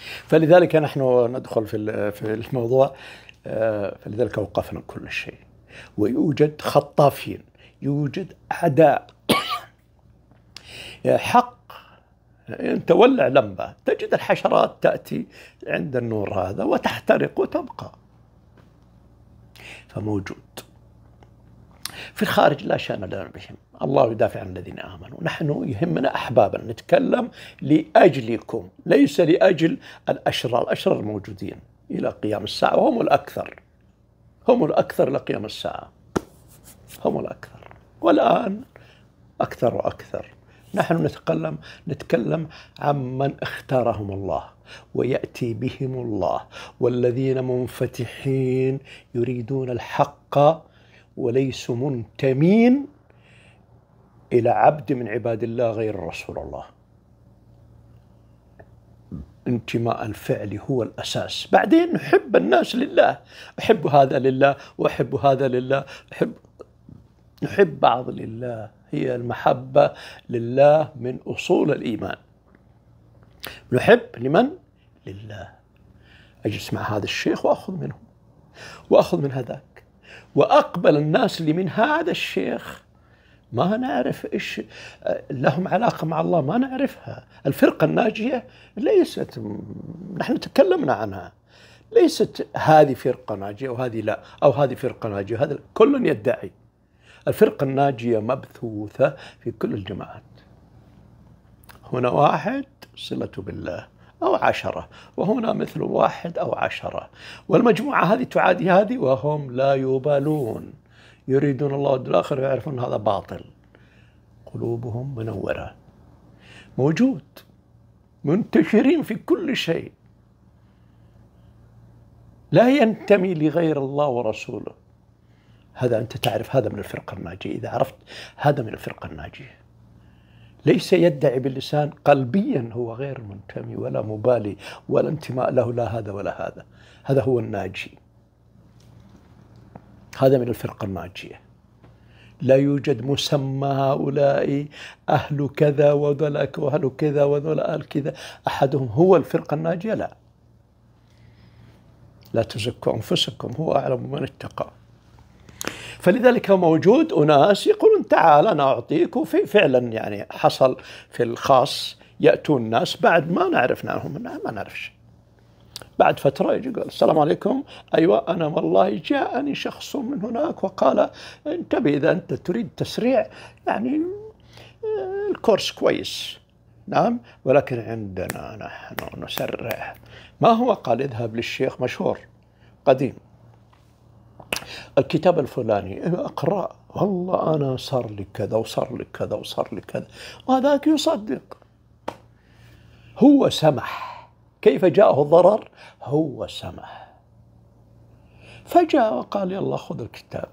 (clears throat) فلذلك نحن ندخل في في الموضوع آه، فلذلك وقفنا كل شيء ويوجد خطافين يوجد أعداء (clears throat) حق تولع لمبة تجد الحشرات تأتي عند النور هذا وتحترق وتبقى فموجود في الخارج لا شأن لنا بهم الله يدافع عن الذين آمنوا نحن يهمنا أحبابا نتكلم لأجلكم ليس لأجل الأشرار الأشرار موجودين إلى قيام الساعة وهم الأكثر هم الأكثر لقيام الساعة هم الأكثر والآن أكثر وأكثر نحن نتكلم نتكلم عمن اختارهم الله وياتي بهم الله والذين منفتحين يريدون الحق وليسوا منتمين الى عبد من عباد الله غير رسول الله انتماء الفعلي هو الاساس بعدين نحب الناس لله احب هذا لله واحب هذا لله احب نحب بعض لله هي المحبة لله من أصول الإيمان نحب لمن؟ لله أجلس مع هذا الشيخ وأخذ منه وأخذ من هذاك وأقبل الناس اللي من هذا الشيخ ما نعرف ايش لهم علاقه مع الله ما نعرفها، الفرقه الناجيه ليست نحن تكلمنا عنها ليست هذه فرقه ناجيه وهذه لا او هذه فرقه ناجيه هذا كل يدعي الفرقة الناجية مبثوثة في كل الجماعات هنا واحد صلة بالله أو عشرة وهنا مثل واحد أو عشرة والمجموعة هذه تعادي هذه وهم لا يبالون يريدون الله الآخر ويعرفون هذا باطل قلوبهم منورة موجود منتشرين في كل شيء لا ينتمي لغير الله ورسوله هذا أنت تعرف هذا من الفرقة الناجية إذا عرفت هذا من الفرقة الناجية ليس يدعي باللسان قلبيا هو غير منتمي ولا مبالي ولا انتماء له لا هذا ولا هذا هذا هو الناجي هذا من الفرقة الناجية لا يوجد مسمى هؤلاء أهل كذا وذل وأهل كذا وذولا أهل كذا أحدهم هو الفرقة الناجية لا لا تزكوا أنفسكم هو أعلم من اتقى فلذلك موجود أناس يقولون تعال أنا أعطيك وفي فعلا يعني حصل في الخاص يأتون الناس بعد ما نعرف عنهم ما نعرف شيء بعد فترة يجي يقول السلام عليكم أيوة أنا والله جاءني شخص من هناك وقال انتبه إذا أنت تريد تسريع يعني آه، الكورس كويس نعم ولكن عندنا نحن نسرع ما هو قال اذهب للشيخ مشهور قديم الكتاب الفلاني اقرا والله انا صار لي كذا وصار لي كذا وصار لي كذا وهذاك يصدق هو سمح كيف جاءه الضرر هو سمح فجاء وقال يلا خذ الكتاب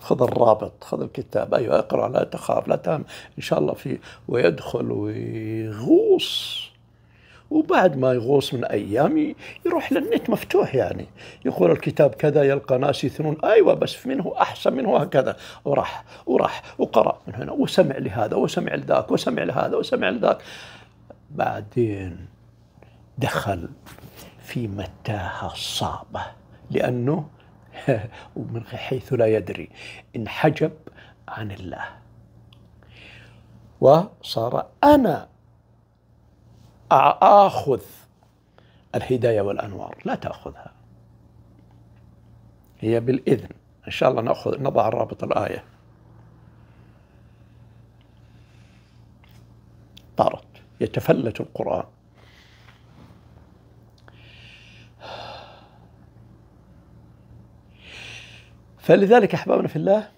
خذ الرابط خذ الكتاب ايوه اقرا لا تخاف لا تهم ان شاء الله في ويدخل ويغوص وبعد ما يغوص من ايام يروح للنت مفتوح يعني يقول الكتاب كذا يلقى ناس يثنون ايوه بس منه احسن منه هكذا وراح وراح وقرا من هنا وسمع لهذا وسمع لذاك وسمع لهذا وسمع لذاك بعدين دخل في متاهه صعبه لانه (laughs) ومن حيث لا يدري انحجب عن الله وصار انا آخذ الهداية والأنوار لا تأخذها هي بالإذن إن شاء الله نأخذ نضع الرابط الآية طارت يتفلت القرآن فلذلك أحبابنا في الله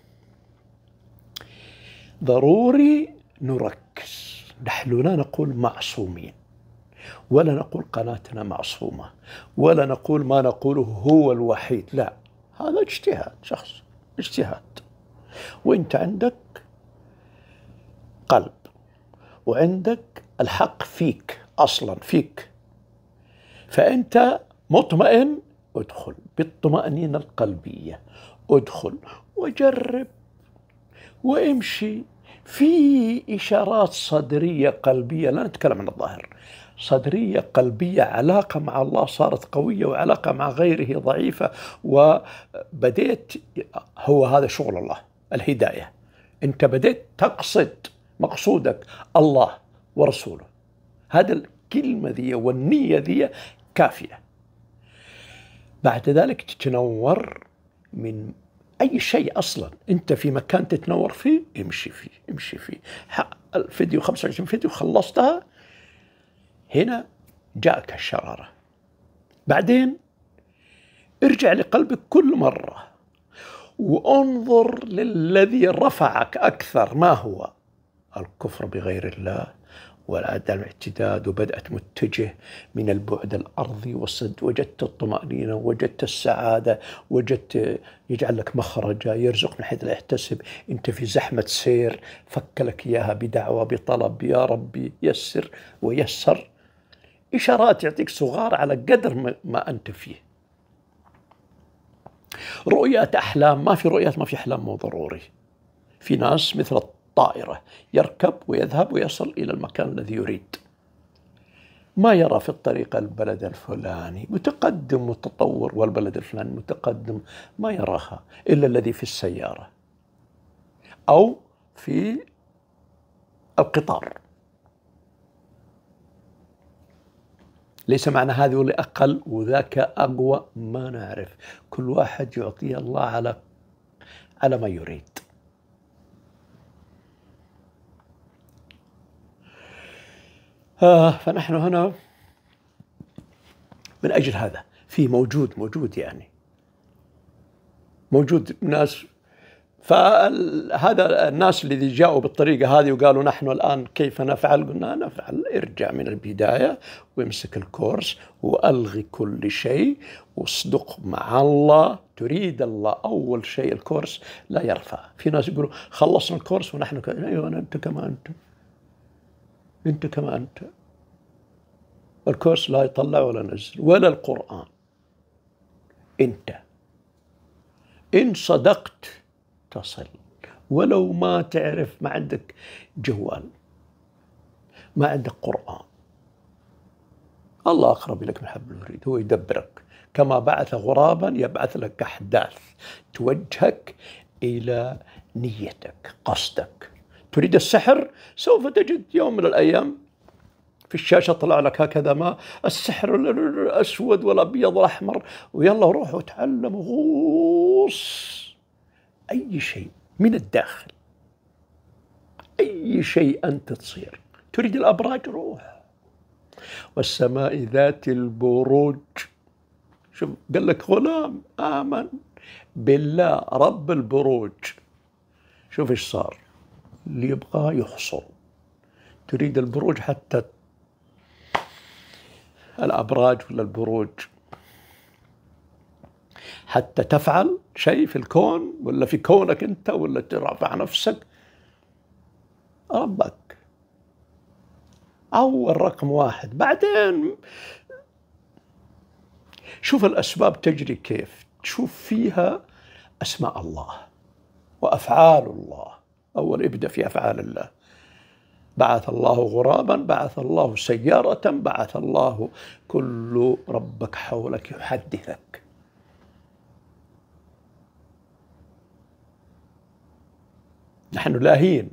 ضروري نركز نحن لا نقول معصومين ولا نقول قناتنا معصومة ولا نقول ما نقوله هو الوحيد لا هذا اجتهاد شخص اجتهاد وانت عندك قلب وعندك الحق فيك اصلا فيك فانت مطمئن ادخل بالطمأنينة القلبية ادخل وجرب وامشي في إشارات صدرية قلبية لا نتكلم عن الظاهر صدرية قلبية علاقة مع الله صارت قوية وعلاقة مع غيره ضعيفة وبديت هو هذا شغل الله الهداية أنت بديت تقصد مقصودك الله ورسوله هذا الكلمة ذي والنية ذي كافية بعد ذلك تتنور من أي شيء أصلا أنت في مكان تتنور فيه امشي فيه امشي فيه الفيديو 25 فيديو خلصتها هنا جاءك الشرارة بعدين ارجع لقلبك كل مرة وانظر للذي رفعك أكثر ما هو الكفر بغير الله والعدم الاعتداد وبدأت متجه من البعد الأرضي والصد وجدت الطمأنينة وجدت السعادة وجدت يجعل لك مخرجا يرزق من حيث لا يحتسب أنت في زحمة سير فك لك إياها بدعوة بطلب يا ربي يسر ويسر إشارات يعطيك صغار على قدر ما أنت فيه رؤية أحلام ما في رؤية ما في أحلام مو ضروري في ناس مثل الطائرة يركب ويذهب ويصل إلى المكان الذي يريد ما يرى في الطريق البلد الفلاني متقدم متطور والبلد الفلاني متقدم ما يراها إلا الذي في السيارة أو في القطار ليس معنى هذه ولا أقل وذاك أقوى ما نعرف كل واحد يعطيه الله على على ما يريد آه فنحن هنا من أجل هذا في موجود موجود يعني موجود ناس فهذا الناس اللي جاءوا بالطريقه هذه وقالوا نحن الان كيف نفعل؟ قلنا نفعل ارجع من البدايه وامسك الكورس والغي كل شيء واصدق مع الله تريد الله اول شيء الكورس لا يرفع، في ناس يقولوا خلصنا الكورس ونحن ك... ايوه انت كما انت انت كما انت الكورس لا يطلع ولا نزل ولا القران انت ان صدقت تصل ولو ما تعرف ما عندك جوال ما عندك قرآن الله أقرب لك من حبل الوريد هو يدبرك كما بعث غرابا يبعث لك أحداث توجهك إلى نيتك قصدك تريد السحر سوف تجد يوم من الأيام في الشاشة طلع لك هكذا ما السحر الأسود والأبيض والأحمر ويلا روح وتعلم غوص أي شيء من الداخل أي شيء أنت تصير تريد الأبراج روح والسماء ذات البروج شوف قال لك غلام آمن بالله رب البروج شوف ايش صار اللي يبغى يحصل تريد البروج حتى الأبراج ولا البروج حتى تفعل شيء في الكون ولا في كونك انت ولا ترفع نفسك ربك اول رقم واحد بعدين شوف الاسباب تجري كيف تشوف فيها اسماء الله وافعال الله اول ابدا في افعال الله بعث الله غرابا بعث الله سيارة بعث الله كل ربك حولك يحدثك نحن لاهين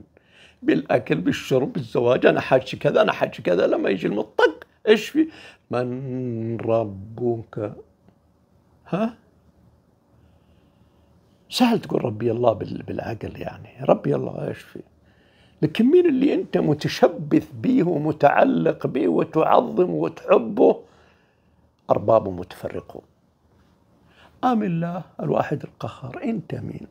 بالاكل بالشرب بالزواج انا حاجي كذا انا حاجي كذا لما يجي المطق ايش في من ربك ها سهل تقول ربي الله بالعقل يعني ربي الله ايش في لكن مين اللي انت متشبث به ومتعلق به وتعظم وتحبه ارباب متفرقون ام الله الواحد القهار انت مين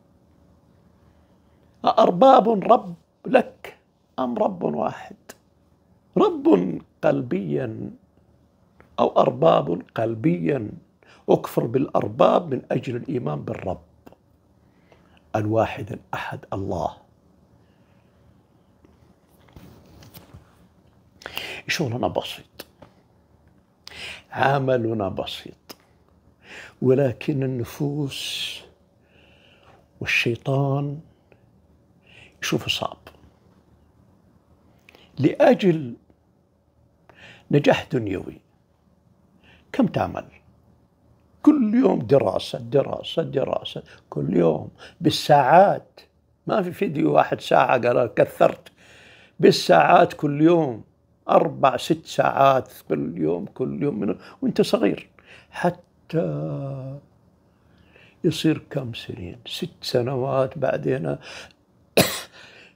أأرباب رب لك أم رب واحد رب قلبيا أو أرباب قلبيا أكفر بالأرباب من أجل الإيمان بالرب الواحد الأحد الله شغلنا بسيط عملنا بسيط ولكن النفوس والشيطان شوف صعب لأجل نجاح دنيوي كم تعمل كل يوم دراسة دراسة دراسة كل يوم بالساعات ما في فيديو واحد ساعة قال كثرت بالساعات كل يوم أربع ست ساعات كل يوم كل يوم من وأنت صغير حتى يصير كم سنين ست سنوات بعدين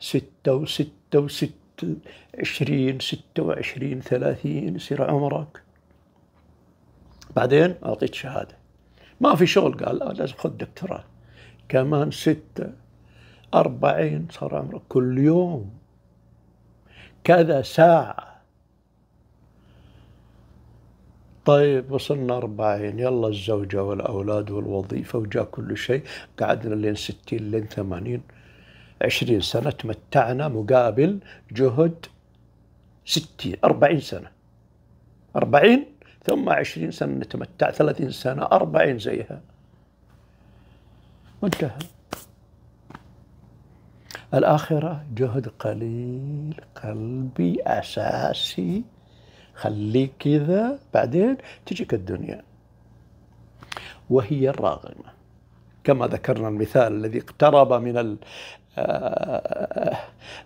ستة وستة وست عشرين ستة وعشرين ثلاثين يصير عمرك بعدين أعطيت شهادة ما في شغل قال لا لازم خذ دكتوراه كمان ستة أربعين صار عمرك كل يوم كذا ساعة طيب وصلنا أربعين يلا الزوجة والأولاد والوظيفة وجاء كل شيء قعدنا لين ستين لين ثمانين 20 سنة تمتعنا مقابل جهد 60 40 سنة 40 ثم 20 سنة نتمتع 30 سنة 40 زيها وانتهى الآخرة جهد قليل قلبي أساسي خليك كذا بعدين تجيك الدنيا وهي الراغمة كما ذكرنا المثال الذي اقترب من آه،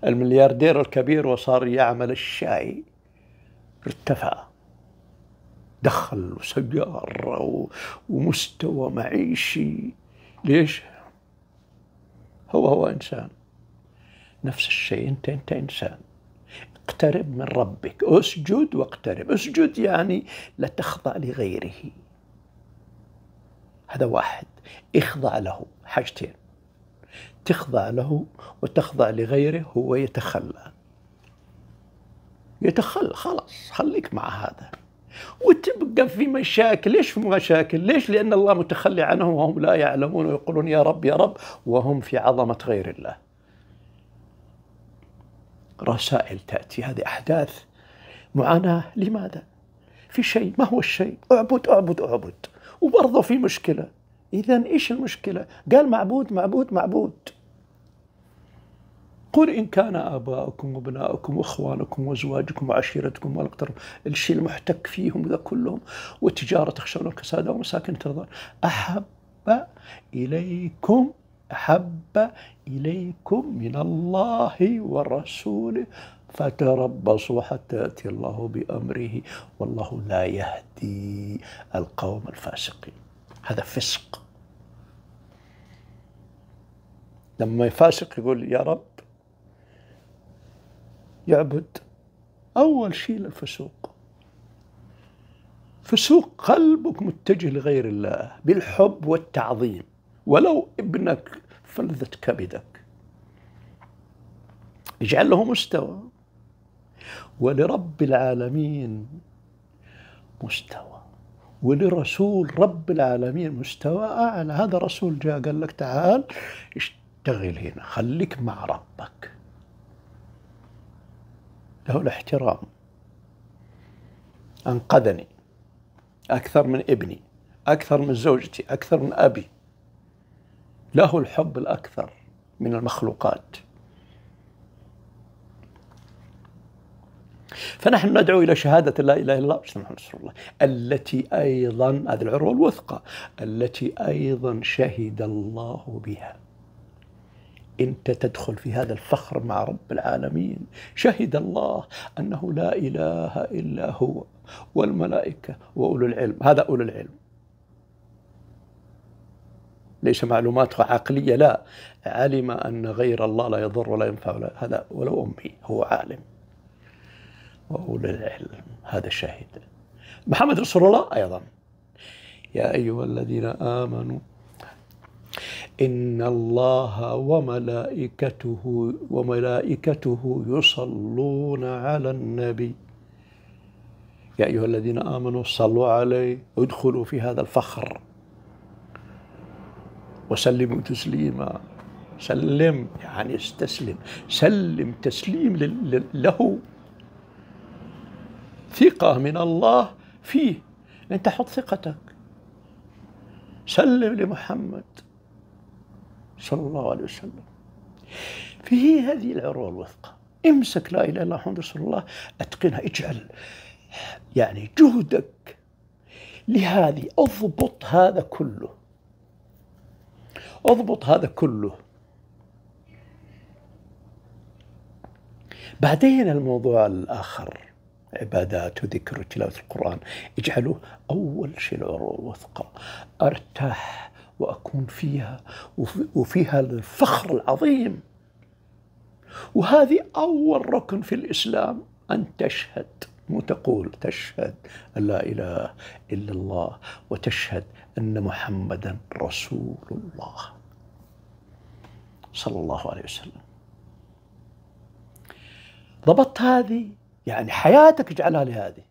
الملياردير الكبير وصار يعمل الشاي ارتفع دخل وسيارة ومستوى معيشي ليش؟ هو هو إنسان نفس الشيء أنت أنت إنسان اقترب من ربك اسجد واقترب اسجد يعني لا تخضع لغيره هذا واحد اخضع له حاجتين تخضع له وتخضع لغيره هو يتخلى يتخلى خلاص خليك مع هذا وتبقى في مشاكل ليش في مشاكل ليش لأن الله متخلي عنهم وهم لا يعلمون ويقولون يا رب يا رب وهم في عظمة غير الله رسائل تأتي هذه أحداث معاناة لماذا في شيء ما هو الشيء أعبد أعبد أعبد وبرضه في مشكلة إذا إيش المشكلة قال معبود معبود معبود قل إن كان آباؤكم وأبناؤكم وإخوانكم وأزواجكم وعشيرتكم والأقترب الشيء المحتك فيهم ذا كلهم وتجارة تخشون الكساد ومساكن ترضون أحب إليكم أحب إليكم من الله ورسوله فتربصوا حتى يأتي الله بأمره والله لا يهدي القوم الفاسقين هذا فسق لما فاسق يقول يا رب يعبد أول شيء الفسوق فسوق قلبك متجه لغير الله بالحب والتعظيم ولو ابنك فلذة كبدك اجعل له مستوى ولرب العالمين مستوى ولرسول رب العالمين مستوى أعلى هذا رسول جاء قال لك تعال اشتغل هنا خليك مع ربك له الاحترام أنقذني أكثر من ابني أكثر من زوجتي أكثر من أبي له الحب الأكثر من المخلوقات فنحن ندعو إلى شهادة لا إله إلا الله محمد رسول الله التي أيضا هذه العروة الوثقى التي أيضا شهد الله بها انت تدخل في هذا الفخر مع رب العالمين شهد الله انه لا اله الا هو والملائكه واولو العلم هذا اولو العلم ليس معلومات عقليه لا علم ان غير الله لا يضر ولا ينفع ولا هذا ولو امي هو عالم واولو العلم هذا الشاهد محمد رسول الله ايضا يا ايها الذين امنوا إن الله وملائكته وملائكته يصلون على النبي يا أيها الذين آمنوا صلوا عليه ادخلوا في هذا الفخر وسلموا تسليما سلم يعني استسلم سلم تسليم له ثقة من الله فيه أنت حط ثقتك سلم لمحمد صلى الله عليه وسلم في هذه العروة الوثقى امسك لا إله إلا الله محمد رسول الله أتقنها اجعل يعني جهدك لهذه اضبط هذا كله اضبط هذا كله بعدين الموضوع الآخر عبادات وذكر وتلاوة القرآن اجعلوه أول شيء العروة الوثقى أرتاح وأكون فيها وفيها الفخر العظيم وهذه أول ركن في الإسلام أن تشهد مو تقول تشهد أن لا إله إلا الله وتشهد أن محمدا رسول الله صلى الله عليه وسلم ضبطت هذه يعني حياتك اجعلها لهذه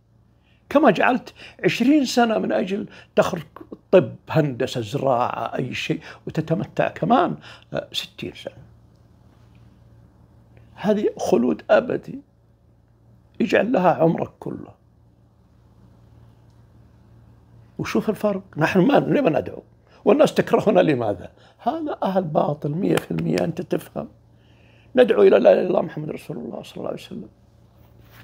كما جعلت عشرين سنة من أجل تخرج طب هندسة زراعة أي شيء وتتمتع كمان آه، ستين سنة هذه خلود أبدي اجعل لها عمرك كله وشوف الفرق نحن ما لما ندعو والناس تكرهنا لماذا هذا أهل باطل مية في المية أنت تفهم ندعو إلى لا إله إلا الله محمد رسول الله صلى الله عليه وسلم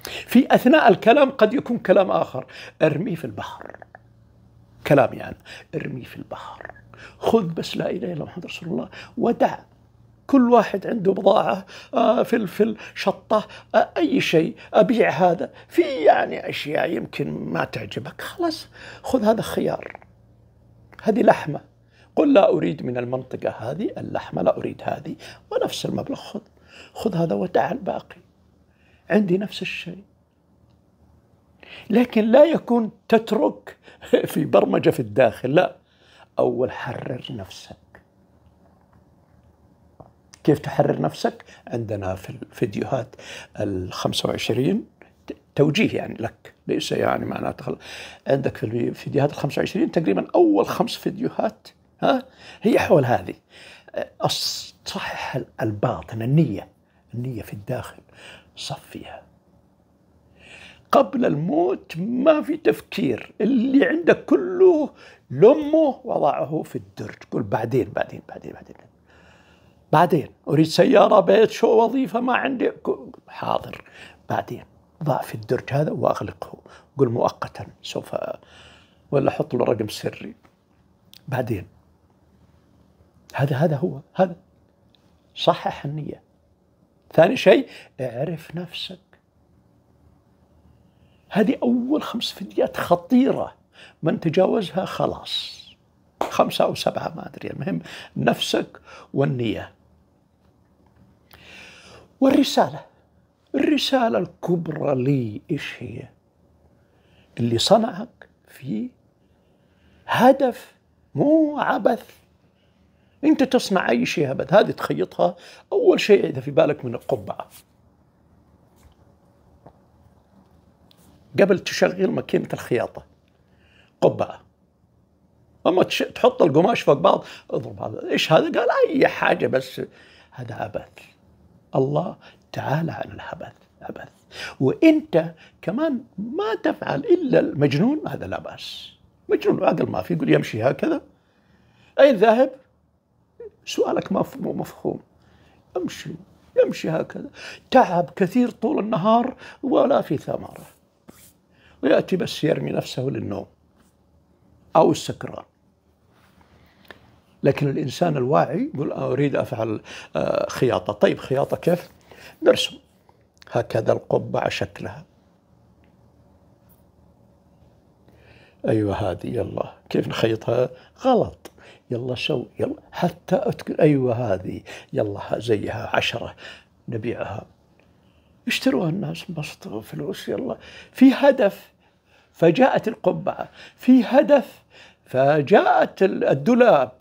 في أثناء الكلام قد يكون كلام آخر ارميه في البحر كلام يعني ارميه في البحر خذ بس لا إله إلا محمد رسول الله ودع كل واحد عنده بضاعة آه، فلفل شطة آه، أي شيء أبيع هذا في يعني أشياء يمكن ما تعجبك خلاص خذ هذا خيار هذه لحمة قل لا أريد من المنطقة هذه اللحمة لا أريد هذه ونفس المبلغ خذ خذ هذا ودع الباقي عندي نفس الشيء لكن لا يكون تترك (laughs) في برمجة في الداخل لا أول حرر نفسك كيف تحرر نفسك عندنا في الفيديوهات ال 25 توجيه يعني لك ليس يعني معناته عندك في الفيديوهات ال 25 تقريبا اول خمس فيديوهات ها هي حول هذه الصحح الباطن النية النية في الداخل صفيها قبل الموت ما في تفكير اللي عندك كله لمه وضعه في الدرج قل بعدين بعدين بعدين بعدين بعدين أريد سيارة بيت شو وظيفة ما عندي حاضر بعدين ضع في الدرج هذا وأغلقه قل مؤقتا سوف ولا حط له رقم سري بعدين هذا هذا هو هذا صحح النية ثاني شيء اعرف نفسك هذه أول خمس فديات خطيرة من تجاوزها خلاص خمسة أو سبعة ما أدري المهم نفسك والنية والرسالة الرسالة الكبرى لي إيش هي اللي صنعك في هدف مو عبث انت تصنع اي شيء ابد هذه تخيطها اول شيء اذا في بالك من القبعه قبل تشغل ماكينه الخياطه قبعه اما تحط القماش فوق بعض اضرب هذا ايش هذا قال اي حاجه بس هذا عبث الله تعالى عن العبث عبث وانت كمان ما تفعل الا المجنون هذا لا باس مجنون عقل ما في يقول يمشي هكذا اين ذاهب سؤالك مفهوم امشي يمشي هكذا تعب كثير طول النهار ولا في ثمرة ويأتي بس يرمي نفسه للنوم أو السكران لكن الإنسان الواعي يقول أريد أفعل آه، خياطة طيب خياطة كيف؟ نرسم هكذا القبعة شكلها أيوة هذه يلا كيف نخيطها غلط يلا شو يلا حتى أتكل أيوة هذه يلا زيها عشرة نبيعها اشتروها الناس انبسطوا فلوس يلا في هدف فجاءت القبعة في هدف فجاءت الدولاب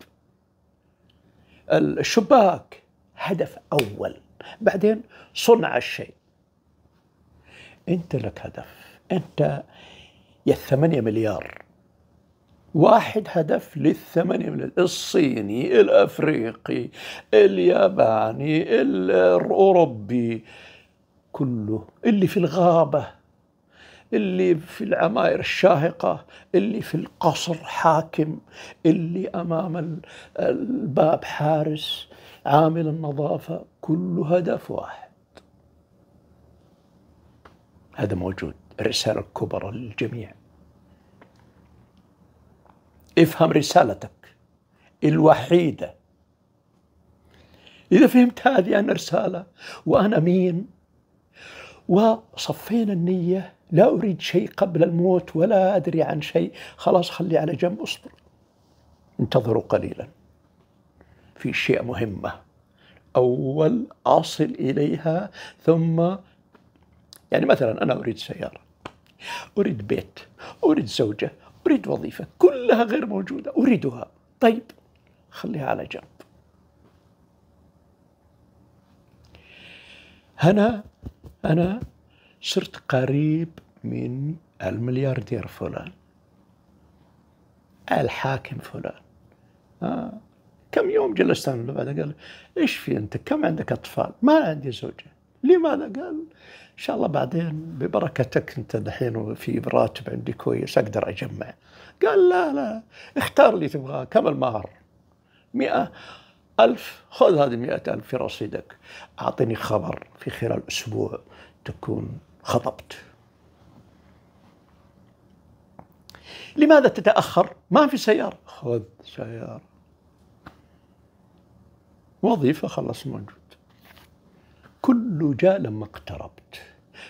الشباك هدف أول بعدين صنع الشيء أنت لك هدف أنت يا الثمانية مليار واحد هدف للثمانية من الصيني الأفريقي الياباني الأوروبي كله اللي في الغابة اللي في العماير الشاهقة اللي في القصر حاكم اللي أمام الباب حارس عامل النظافة كله هدف واحد هذا موجود الرسالة الكبرى للجميع افهم رسالتك الوحيدة إذا فهمت هذه أنا رسالة وأنا مين وصفينا النية لا أريد شيء قبل الموت ولا أدري عن شيء خلاص خلي على جنب أصبر انتظروا قليلا في شيء مهمة أول أصل إليها ثم يعني مثلا أنا أريد سيارة أريد بيت أريد زوجة أريد وظيفة كلها غير موجودة أريدها طيب خليها على جنب أنا أنا صرت قريب من الملياردير فلان الحاكم فلان آه. كم يوم جلست انا بعد قال ايش في انت كم عندك اطفال ما عندي زوجه لماذا؟ قال ان شاء الله بعدين ببركتك انت دحين في راتب عندي كويس اقدر اجمع. قال لا لا اختار اللي تبغاه كم المهر؟ مئة ألف خذ هذه مئة ألف في رصيدك أعطني خبر في خلال أسبوع تكون خطبت لماذا تتأخر؟ ما في سيارة خذ سيارة وظيفة خلص موجود كله جاء لما اقتربت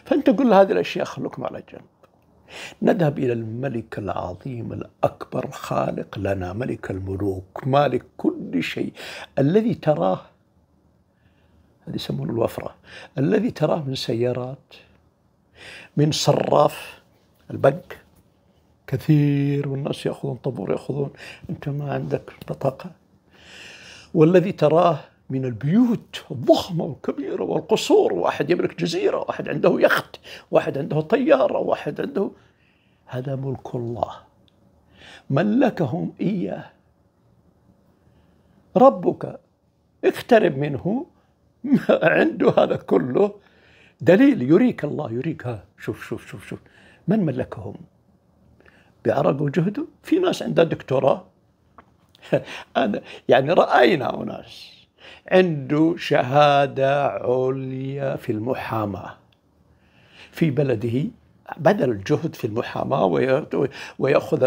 فأنت قل هذه الأشياء خلوكم على جنب نذهب إلى الملك العظيم الأكبر خالق لنا ملك الملوك مالك كل شيء الذي تراه هذا يسمونه الوفرة الذي تراه من سيارات من صراف البنك كثير والناس ياخذون طابور ياخذون انت ما عندك بطاقه والذي تراه من البيوت الضخمة والكبيرة والقصور واحد يملك جزيرة واحد عنده يخت واحد عنده طيارة واحد عنده هذا ملك الله ملكهم إياه ربك اقترب منه ما (laughs) عنده هذا كله دليل يريك الله يريك ها شوف شوف شوف شوف من ملكهم بعرق وجهده في ناس عندها دكتوراه (laughs) أنا يعني رأينا أناس عنده شهادة عليا في المحاماة في بلده بذل الجهد في المحاماة ويأخذ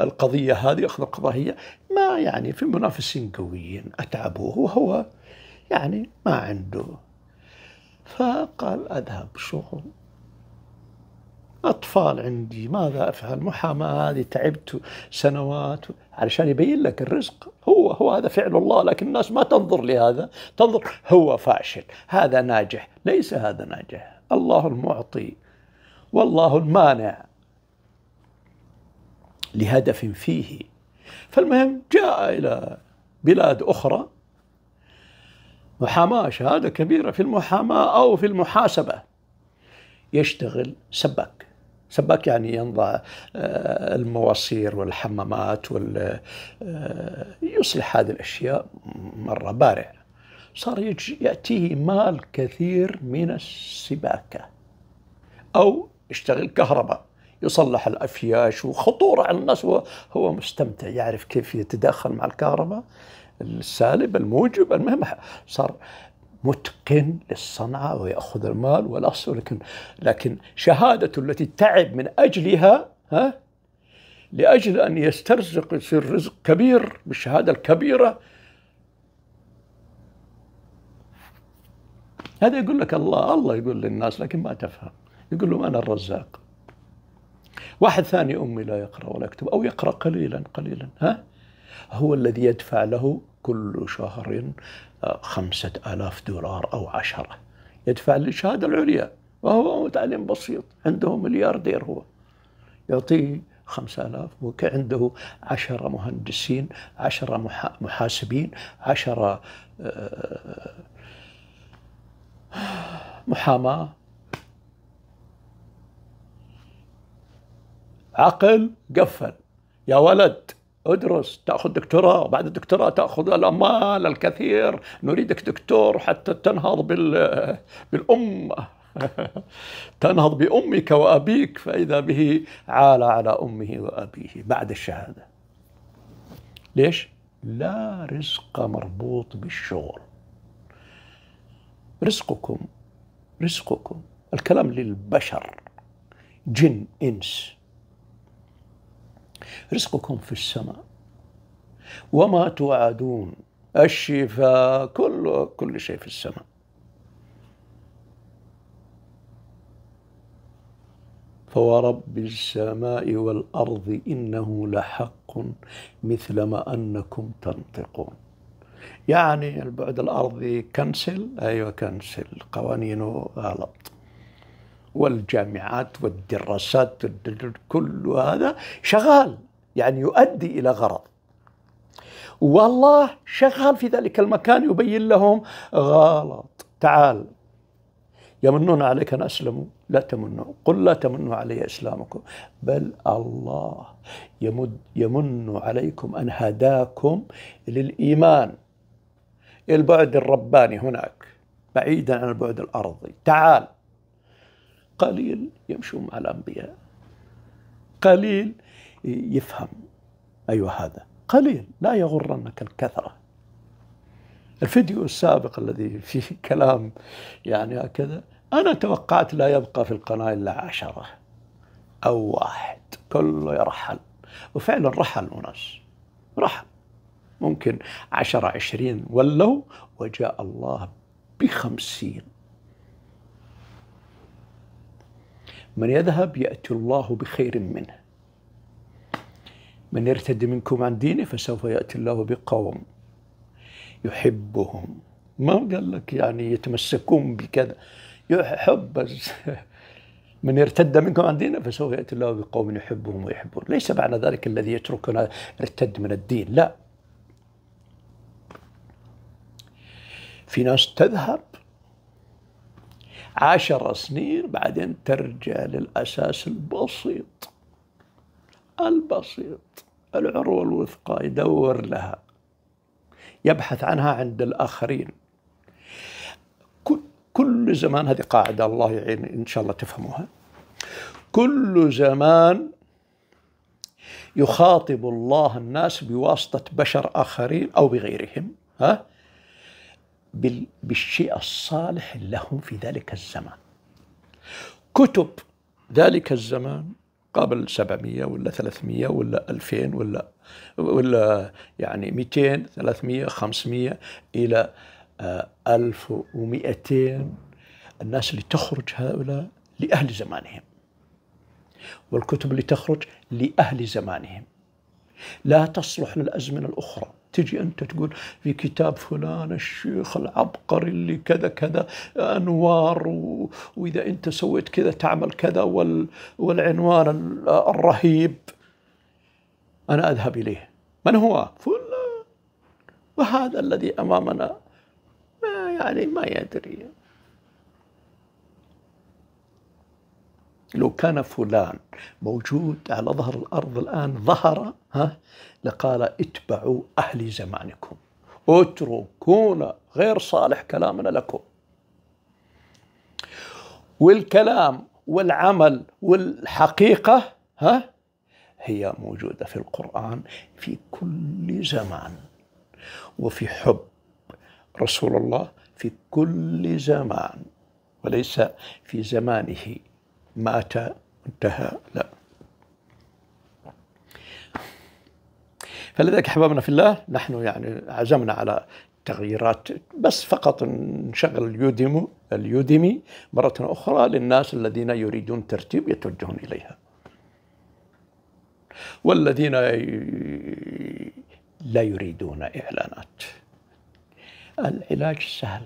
القضية هذه يأخذ القضية ما يعني في منافسين قويين أتعبوه وهو يعني ما عنده فقال أذهب شغل أطفال عندي ماذا أفعل محاماة هذه تعبت سنوات علشان يبين لك الرزق هو هو هذا فعل الله لكن الناس ما تنظر لهذا تنظر هو فاشل هذا ناجح ليس هذا ناجح الله المعطي والله المانع لهدف فيه فالمهم جاء إلى بلاد أخرى محاماة شهادة كبيرة في المحاماة أو في المحاسبة يشتغل سباك سباك يعني ينضع آه، المواسير والحمامات وال آه، يصلح هذه الاشياء مره بارع صار ياتيه مال كثير من السباكه او يشتغل كهرباء يصلح الافياش وخطوره على الناس هو مستمتع يعرف كيف يتداخل مع الكهرباء السالب الموجب المهم صار متقن للصنعة ويأخذ المال والأصل لكن لكن شهادته التي تعب من أجلها ها لأجل أن يسترزق يصير رزق كبير بالشهادة الكبيرة هذا يقول لك الله الله يقول للناس لكن ما تفهم يقول لهم أنا الرزاق واحد ثاني أمي لا يقرأ ولا يكتب أو يقرأ قليلا قليلا ها هو الذي يدفع له كل شهر خمسة آلاف دولار أو عشرة يدفع للشهادة العليا وهو تعليم بسيط عنده ملياردير هو يعطيه خمسة آلاف وكعنده عشرة مهندسين عشرة محاسبين عشرة آه، محاماة عقل قفل يا ولد ادرس تاخذ دكتوراه وبعد الدكتوراه تاخذ الامال الكثير نريدك دكتور حتى تنهض بال بالامه (laughs) تنهض بامك وابيك فاذا به عال على امه وابيه بعد الشهاده ليش لا رزق مربوط بالشغل رزقكم رزقكم الكلام للبشر جن انس رزقكم في السماء وما توعدون الشفاء كل كل شيء في السماء فورب السماء والأرض إنه لحق مثل ما أنكم تنطقون يعني البعد الأرضي كنسل أيوة كنسل قوانينه غلط والجامعات والدراسات كل هذا شغال يعني يؤدي إلى غرض والله شغال في ذلك المكان يبين لهم غلط تعال يمنون عليك أن أسلموا لا تمنوا قل لا تمنوا علي إسلامكم بل الله يمد يمن عليكم أن هداكم للإيمان البعد الرباني هناك بعيدا عن البعد الأرضي تعال قليل يمشوا مع الأنبياء قليل يفهم أيوة هذا قليل لا يغرنك الكثرة الفيديو السابق الذي فيه (laughs) كلام يعني هكذا أنا توقعت لا يبقى في القناة إلا عشرة أو واحد كله يرحل وفعلا رحل أناس رحل ممكن عشرة عشرين ولوا وجاء الله بخمسين من يذهب يأتي الله بخير منه من يرتد منكم عن دينه فسوف يأتي الله بقوم يحبهم ما قال لك يعني يتمسكون بكذا يحب بس (laughs) من ارتد منكم عن دينه فسوف يأتي الله بقوم يحبهم ويحبون ليس معنى ذلك الذي يتركنا ارتد من الدين لا في ناس تذهب عشر سنين بعدين ترجع للأساس البسيط البسيط العروة الوثقى يدور لها يبحث عنها عند الآخرين كل زمان هذه قاعدة الله يعين إن شاء الله تفهموها كل زمان يخاطب الله الناس بواسطة بشر آخرين أو بغيرهم ها بالشيء الصالح لهم في ذلك الزمان كتب ذلك الزمان قبل 700 ولا 300 ولا 2000 ولا ولا يعني 200 300 500 الى 1200 آه، الناس اللي تخرج هؤلاء لاهل زمانهم والكتب اللي تخرج لاهل زمانهم لا تصلح للازمنه الاخرى تجي انت تقول في كتاب فلان الشيخ العبقري اللي كذا كذا انوار و... واذا انت سويت كذا تعمل كذا وال... والعنوان الرهيب انا اذهب اليه من هو؟ فلان وهذا الذي امامنا ما يعني ما يدري لو كان فلان موجود على ظهر الأرض الآن ظهر ها لقال اتبعوا أهل زمانكم اتركونا غير صالح كلامنا لكم والكلام والعمل والحقيقة ها هي موجودة في القرآن في كل زمان وفي حب رسول الله في كل زمان وليس في زمانه مات انتهى لا فلذلك احبابنا في الله نحن يعني عزمنا على تغييرات بس فقط نشغل اليوديمو اليوديمي مرة أخرى للناس الذين يريدون ترتيب يتوجهون إليها والذين لا يريدون إعلانات العلاج سهل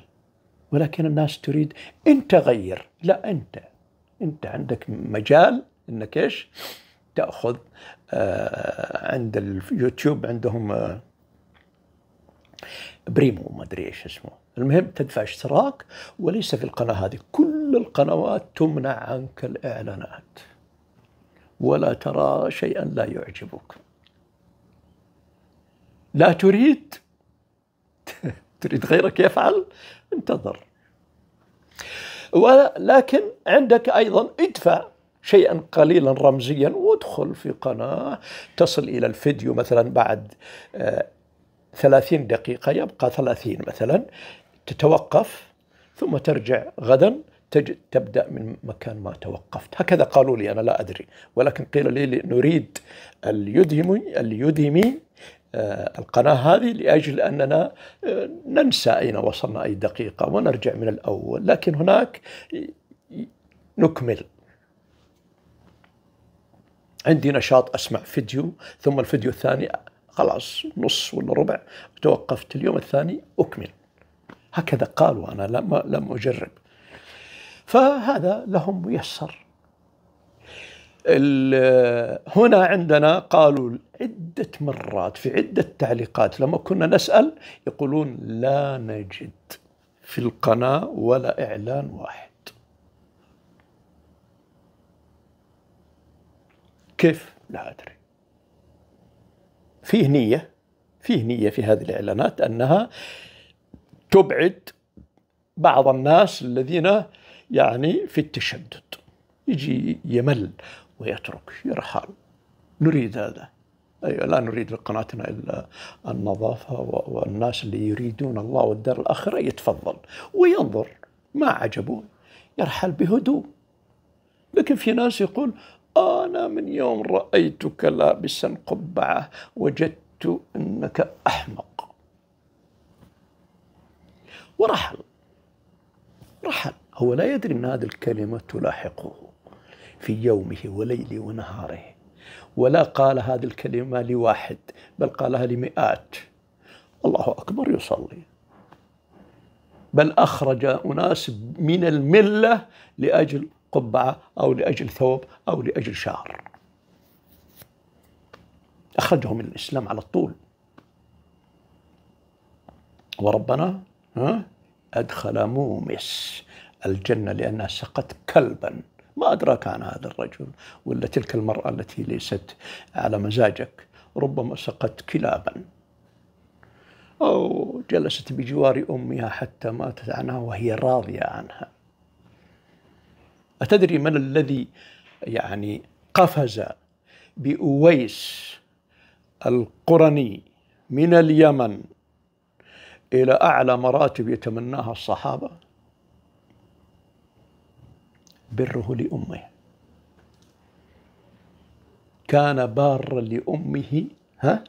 ولكن الناس تريد أنت غير لا أنت انت عندك مجال انك ايش تاخذ آه عند اليوتيوب عندهم آه بريمو ما ادري ايش اسمه المهم تدفع اشتراك وليس في القناه هذه كل القنوات تمنع عنك الاعلانات ولا ترى شيئا لا يعجبك لا تريد (laughs) تريد غيرك يفعل انتظر ولكن عندك أيضا ادفع شيئا قليلا رمزيا وادخل في قناة تصل إلى الفيديو مثلا بعد آه، ثلاثين دقيقة يبقى ثلاثين مثلا تتوقف ثم ترجع غدا تجد تبدأ من مكان ما توقفت هكذا قالوا لي أنا لا أدري ولكن قيل لي نريد اليدهمي اليدهمي آه، القناة هذه لأجل أننا آه، ننسى أين وصلنا أي دقيقة ونرجع من الأول لكن هناك نكمل عندي نشاط أسمع فيديو ثم الفيديو الثاني خلاص نص ولا ربع توقفت اليوم الثاني أكمل هكذا قالوا أنا لم, لم أجرب فهذا لهم ميسر هنا عندنا قالوا عدة مرات في عدة تعليقات لما كنا نسأل يقولون لا نجد في القناة ولا إعلان واحد كيف؟ لا أدري فيه نية فيه نية في هذه الإعلانات أنها تبعد بعض الناس الذين يعني في التشدد يجي يمل ويترك يرحل نريد هذا أيوة لا نريد لقناتنا إلا النظافة والناس اللي يريدون الله والدار الآخرة يتفضل وينظر ما عجبه يرحل بهدوء لكن في ناس يقول أنا من يوم رأيتك لابسا قبعة وجدت أنك أحمق ورحل رحل هو لا يدري أن هذه الكلمة تلاحقه في يومه وليله ونهاره ولا قال هذه الكلمة لواحد بل قالها لمئات الله أكبر يصلي بل أخرج أناس من الملة لأجل قبعة أو لأجل ثوب أو لأجل شعر أخرجهم من الإسلام على الطول وربنا ها أدخل مومس الجنة لأنها سقت كلبا ما أدراك عن هذا الرجل ولا تلك المرأة التي ليست على مزاجك ربما سقت كلابا أو جلست بجوار أمها حتى ماتت عنها وهي راضية عنها أتدري من الذي يعني قفز بأويس القرني من اليمن إلى أعلى مراتب يتمناها الصحابة بره لأمه كان بارا لأمه ها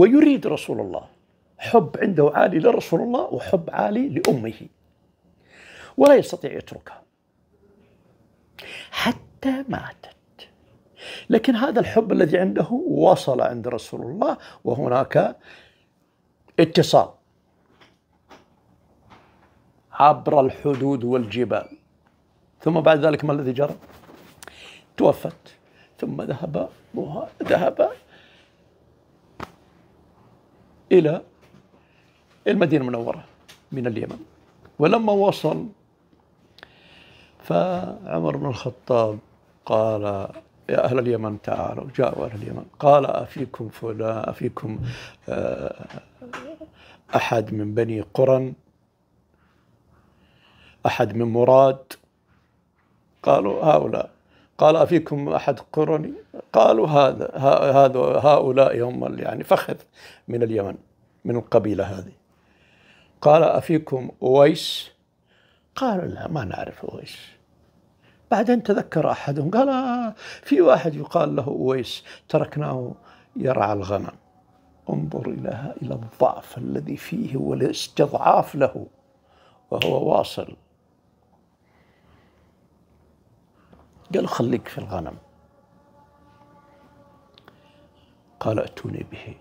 ويريد رسول الله حب عنده عالي لرسول الله وحب عالي لأمه ولا يستطيع يتركها حتى ماتت لكن هذا الحب الذي عنده وصل عند رسول الله وهناك اتصال عبر الحدود والجبال ثم بعد ذلك ما الذي جرى؟ توفت ثم ذهب مها... ذهب إلى المدينة المنورة من اليمن ولما وصل فعمر بن الخطاب قال يا أهل اليمن تعالوا جاءوا أهل اليمن قال أفيكم فلان أفيكم آه، أحد من بني قرن أحد من مراد قالوا هؤلاء قال أفيكم أحد قرني قالوا هذا هذا هؤلاء هم يعني فخذ من اليمن من القبيلة هذه قال أفيكم أويس قالوا لا ما نعرف أويس بعدين تذكر أحدهم قال آه في واحد يقال له أويس تركناه يرعى الغنم انظر إلى إلى الضعف الذي فيه والاستضعاف له وهو واصل قالوا خليك في الغنم قال ائتوني به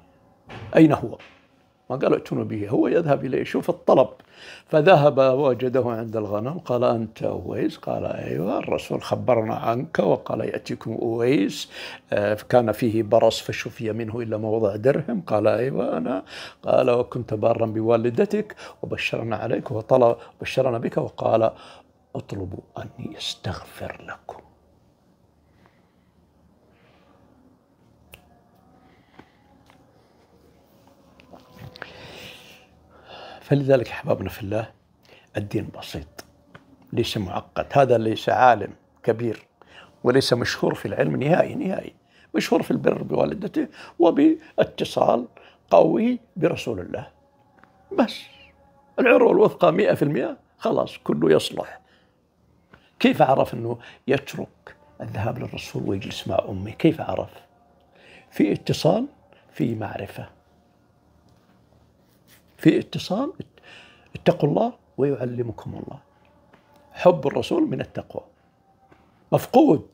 أين هو؟ ما قال ائتوني به هو يذهب إليه شوف الطلب فذهب وجده عند الغنم قال أنت أويس قال أيوة الرسول خبرنا عنك وقال يأتيكم أويس آه، كان فيه برص فشفي منه إلا موضع درهم قال أيوة أنا قال وكنت بارا بوالدتك وبشرنا عليك وطلب بشرنا بك وقال اطلبوا أن يستغفر لكم فلذلك أحبابنا في الله الدين بسيط ليس معقد هذا ليس عالم كبير وليس مشهور في العلم نهائي نهائي مشهور في البر بوالدته وباتصال قوي برسول الله بس العروة الوثقى مئة في المئة خلاص كله يصلح كيف عرف أنه يترك الذهاب للرسول ويجلس مع أمه كيف عرف في اتصال في معرفه في اتصال اتقوا الله ويعلمكم الله حب الرسول من التقوى مفقود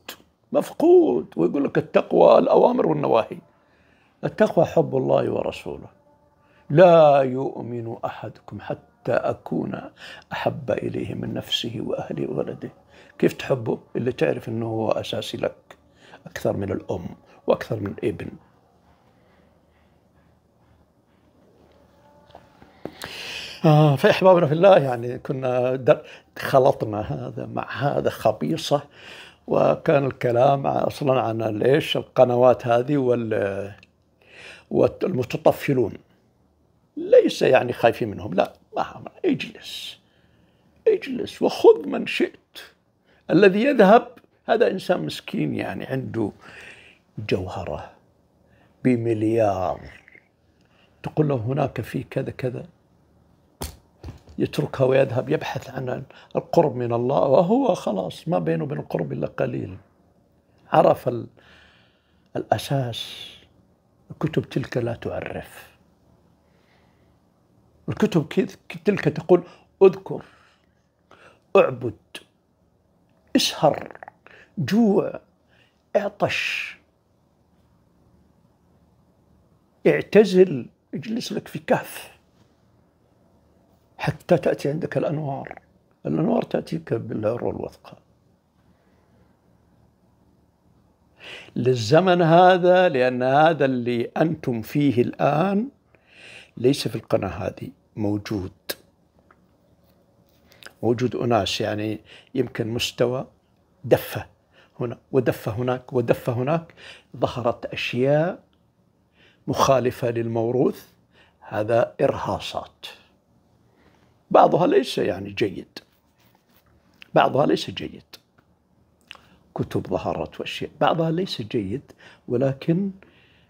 مفقود ويقول لك التقوى الأوامر والنواهي التقوى حب الله ورسوله لا يؤمن أحدكم حتى أكون أحب إليه من نفسه وأهله وولده كيف تحبه اللي تعرف أنه هو أساسي لك أكثر من الأم وأكثر من الابن آه فإحبابنا في الله يعني كنا خلطنا هذا مع هذا خبيصة وكان الكلام أصلا عن ليش القنوات هذه وال والمتطفلون ليس يعني خايفين منهم لا ما اجلس اجلس وخذ من شئت الذي يذهب هذا إنسان مسكين يعني عنده جوهرة بمليار تقول له هناك في كذا كذا يتركها ويذهب يبحث عن القرب من الله وهو خلاص ما بينه وبين القرب إلا قليل عرف الأساس الكتب تلك لا تعرف الكتب تلك تقول اذكر اعبد اسهر جوع اعطش اعتزل اجلس لك في كهف حتى تأتي عندك الأنوار الأنوار تأتيك بالعروة الوثقى للزمن هذا لأن هذا اللي أنتم فيه الآن ليس في القناة هذه موجود موجود أناس يعني يمكن مستوى دفة هنا ودفة هناك ودفة هناك ظهرت أشياء مخالفة للموروث هذا إرهاصات بعضها ليس يعني جيد بعضها ليس جيد كتب ظهرت واشياء بعضها ليس جيد ولكن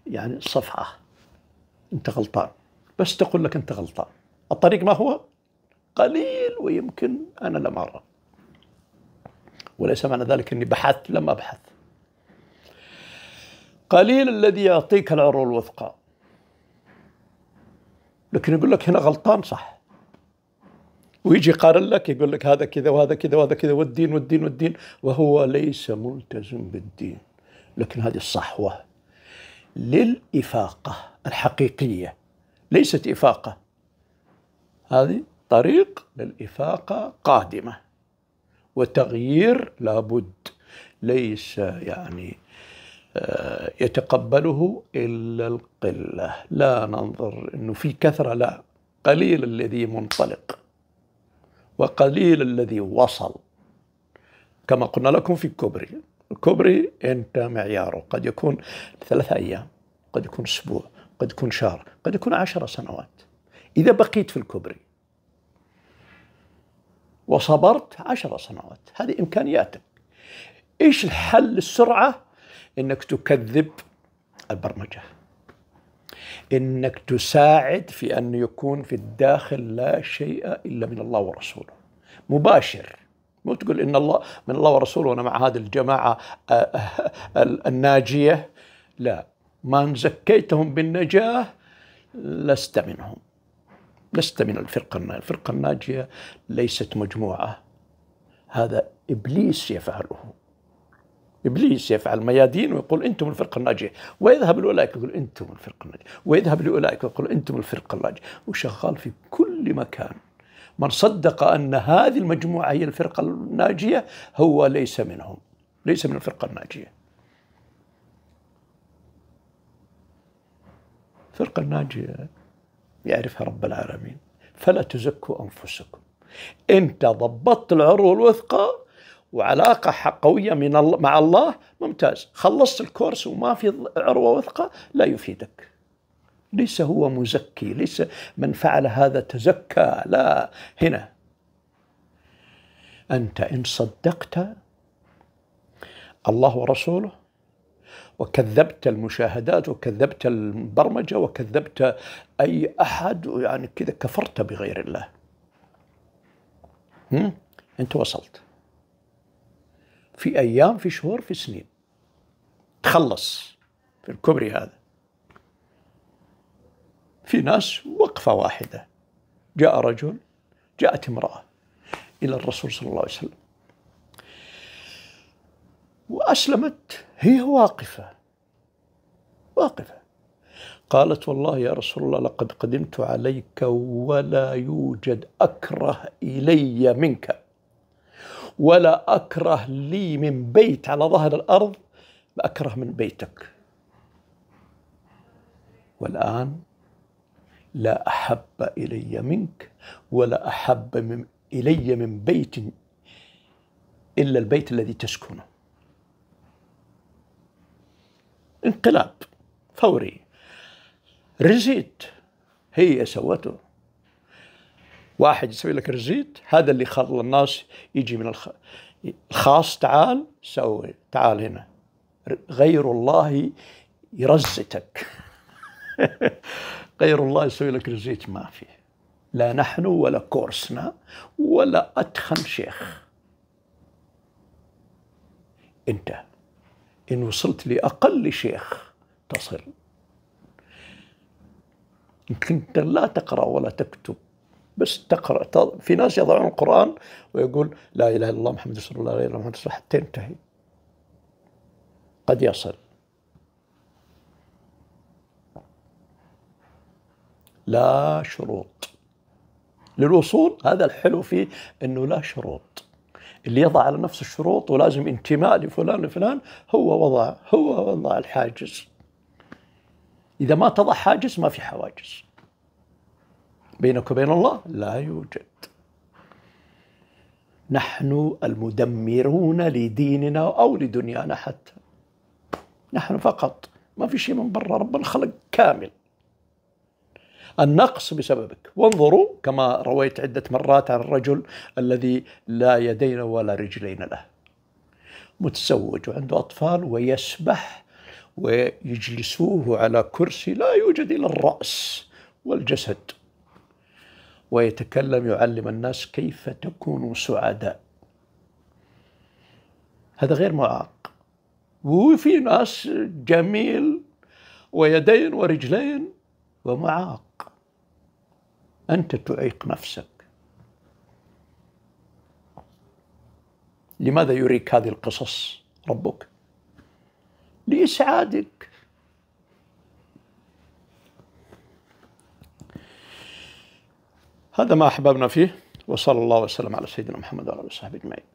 يعني صفحه انت غلطان بس تقول لك انت غلطان الطريق ما هو قليل ويمكن انا لم ارى وليس معنى ذلك اني بحثت لم ابحث قليل الذي يعطيك العروه الوثقى لكن يقول لك هنا غلطان صح ويجي يقارن لك يقول لك هذا كذا وهذا كذا وهذا كذا والدين والدين والدين وهو ليس ملتزم بالدين لكن هذه الصحوة للإفاقة الحقيقية ليست إفاقة هذه طريق للإفاقة قادمة وتغيير لابد ليس يعني آه، يتقبله إلا القلة لا ننظر أنه في كثرة لا قليل الذي منطلق وقليل الذي وصل كما قلنا لكم في كوبري الكوبري أنت معياره قد يكون ثلاثة أيام قد يكون أسبوع قد يكون شهر قد يكون عشر سنوات إذا بقيت في الكوبري وصبرت عشر سنوات هذه إمكانياتك إيش الحل السرعة إنك تكذب البرمجة انك تساعد في ان يكون في الداخل لا شيء الا من الله ورسوله مباشر مو تقول ان الله من الله ورسوله وانا مع هذه الجماعه آه، آه، الناجيه لا من زكيتهم بالنجاه لست منهم لست من الفرقه الناجيه الفرقه الناجيه ليست مجموعه هذا ابليس يفعله ابليس يفعل ميادين ويقول انتم الفرقه الناجيه ويذهب لاولئك يقول انتم الفرقه الناجيه ويذهب لاولئك يقول انتم الفرقه الناجيه وشغال في كل مكان من صدق ان هذه المجموعه هي الفرقه الناجيه هو ليس منهم ليس من الفرقه الناجيه الفرقه الناجيه يعرفها رب العالمين فلا تزكوا انفسكم انت ضبطت العروه الوثقى وعلاقة قوية من الله مع الله ممتاز خلصت الكورس وما في عروة وثقة لا يفيدك ليس هو مزكي ليس من فعل هذا تزكى لا هنا أنت إن صدقت الله ورسوله وكذبت المشاهدات وكذبت البرمجة وكذبت أي أحد يعني كذا كفرت بغير الله أنت وصلت في ايام في شهور في سنين تخلص في الكبري هذا في ناس وقفه واحده جاء رجل جاءت امراه الى الرسول صلى الله عليه وسلم واسلمت هي واقفه واقفه قالت والله يا رسول الله لقد قدمت عليك ولا يوجد اكره الي منك ولا أكره لي من بيت على ظهر الأرض أكره من بيتك والآن لا أحب إلي منك ولا أحب من إلي من بيت إلا البيت الذي تسكنه انقلاب فوري رزيت هي سوته واحد يسوي لك رزيت هذا اللي خلى الناس يجي من الخ... الخاص تعال سوي تعال هنا غير الله يرزتك (laughs) غير الله يسوي لك رزيت ما في لا نحن ولا كورسنا ولا أتخن شيخ أنت إن وصلت لأقل شيخ تصل كنت لا تقرأ ولا تكتب بس تقرا في ناس يضعون القران ويقول لا اله الا الله محمد رسول الله غير محمد رسول الله حتى ينتهي قد يصل لا شروط للوصول هذا الحلو فيه انه لا شروط اللي يضع على نفس الشروط ولازم انتماء لفلان وفلان هو وضع هو وضع الحاجز إذا ما تضع حاجز ما في حواجز بينك وبين الله لا يوجد نحن المدمرون لديننا أو لدنيانا حتى نحن فقط ما في شيء من برا ربنا خلق كامل النقص بسببك وانظروا كما رويت عدة مرات عن الرجل الذي لا يدين ولا رجلين له متزوج وعنده أطفال ويسبح ويجلسوه على كرسي لا يوجد إلا الرأس والجسد ويتكلم يعلم الناس كيف تكونوا سعداء هذا غير معاق وفي ناس جميل ويدين ورجلين ومعاق أنت تعيق نفسك لماذا يريك هذه القصص ربك لإسعادك هذا ما أحببنا فيه وصلى الله وسلم على سيدنا محمد وعلى آله وصحبه أجمعين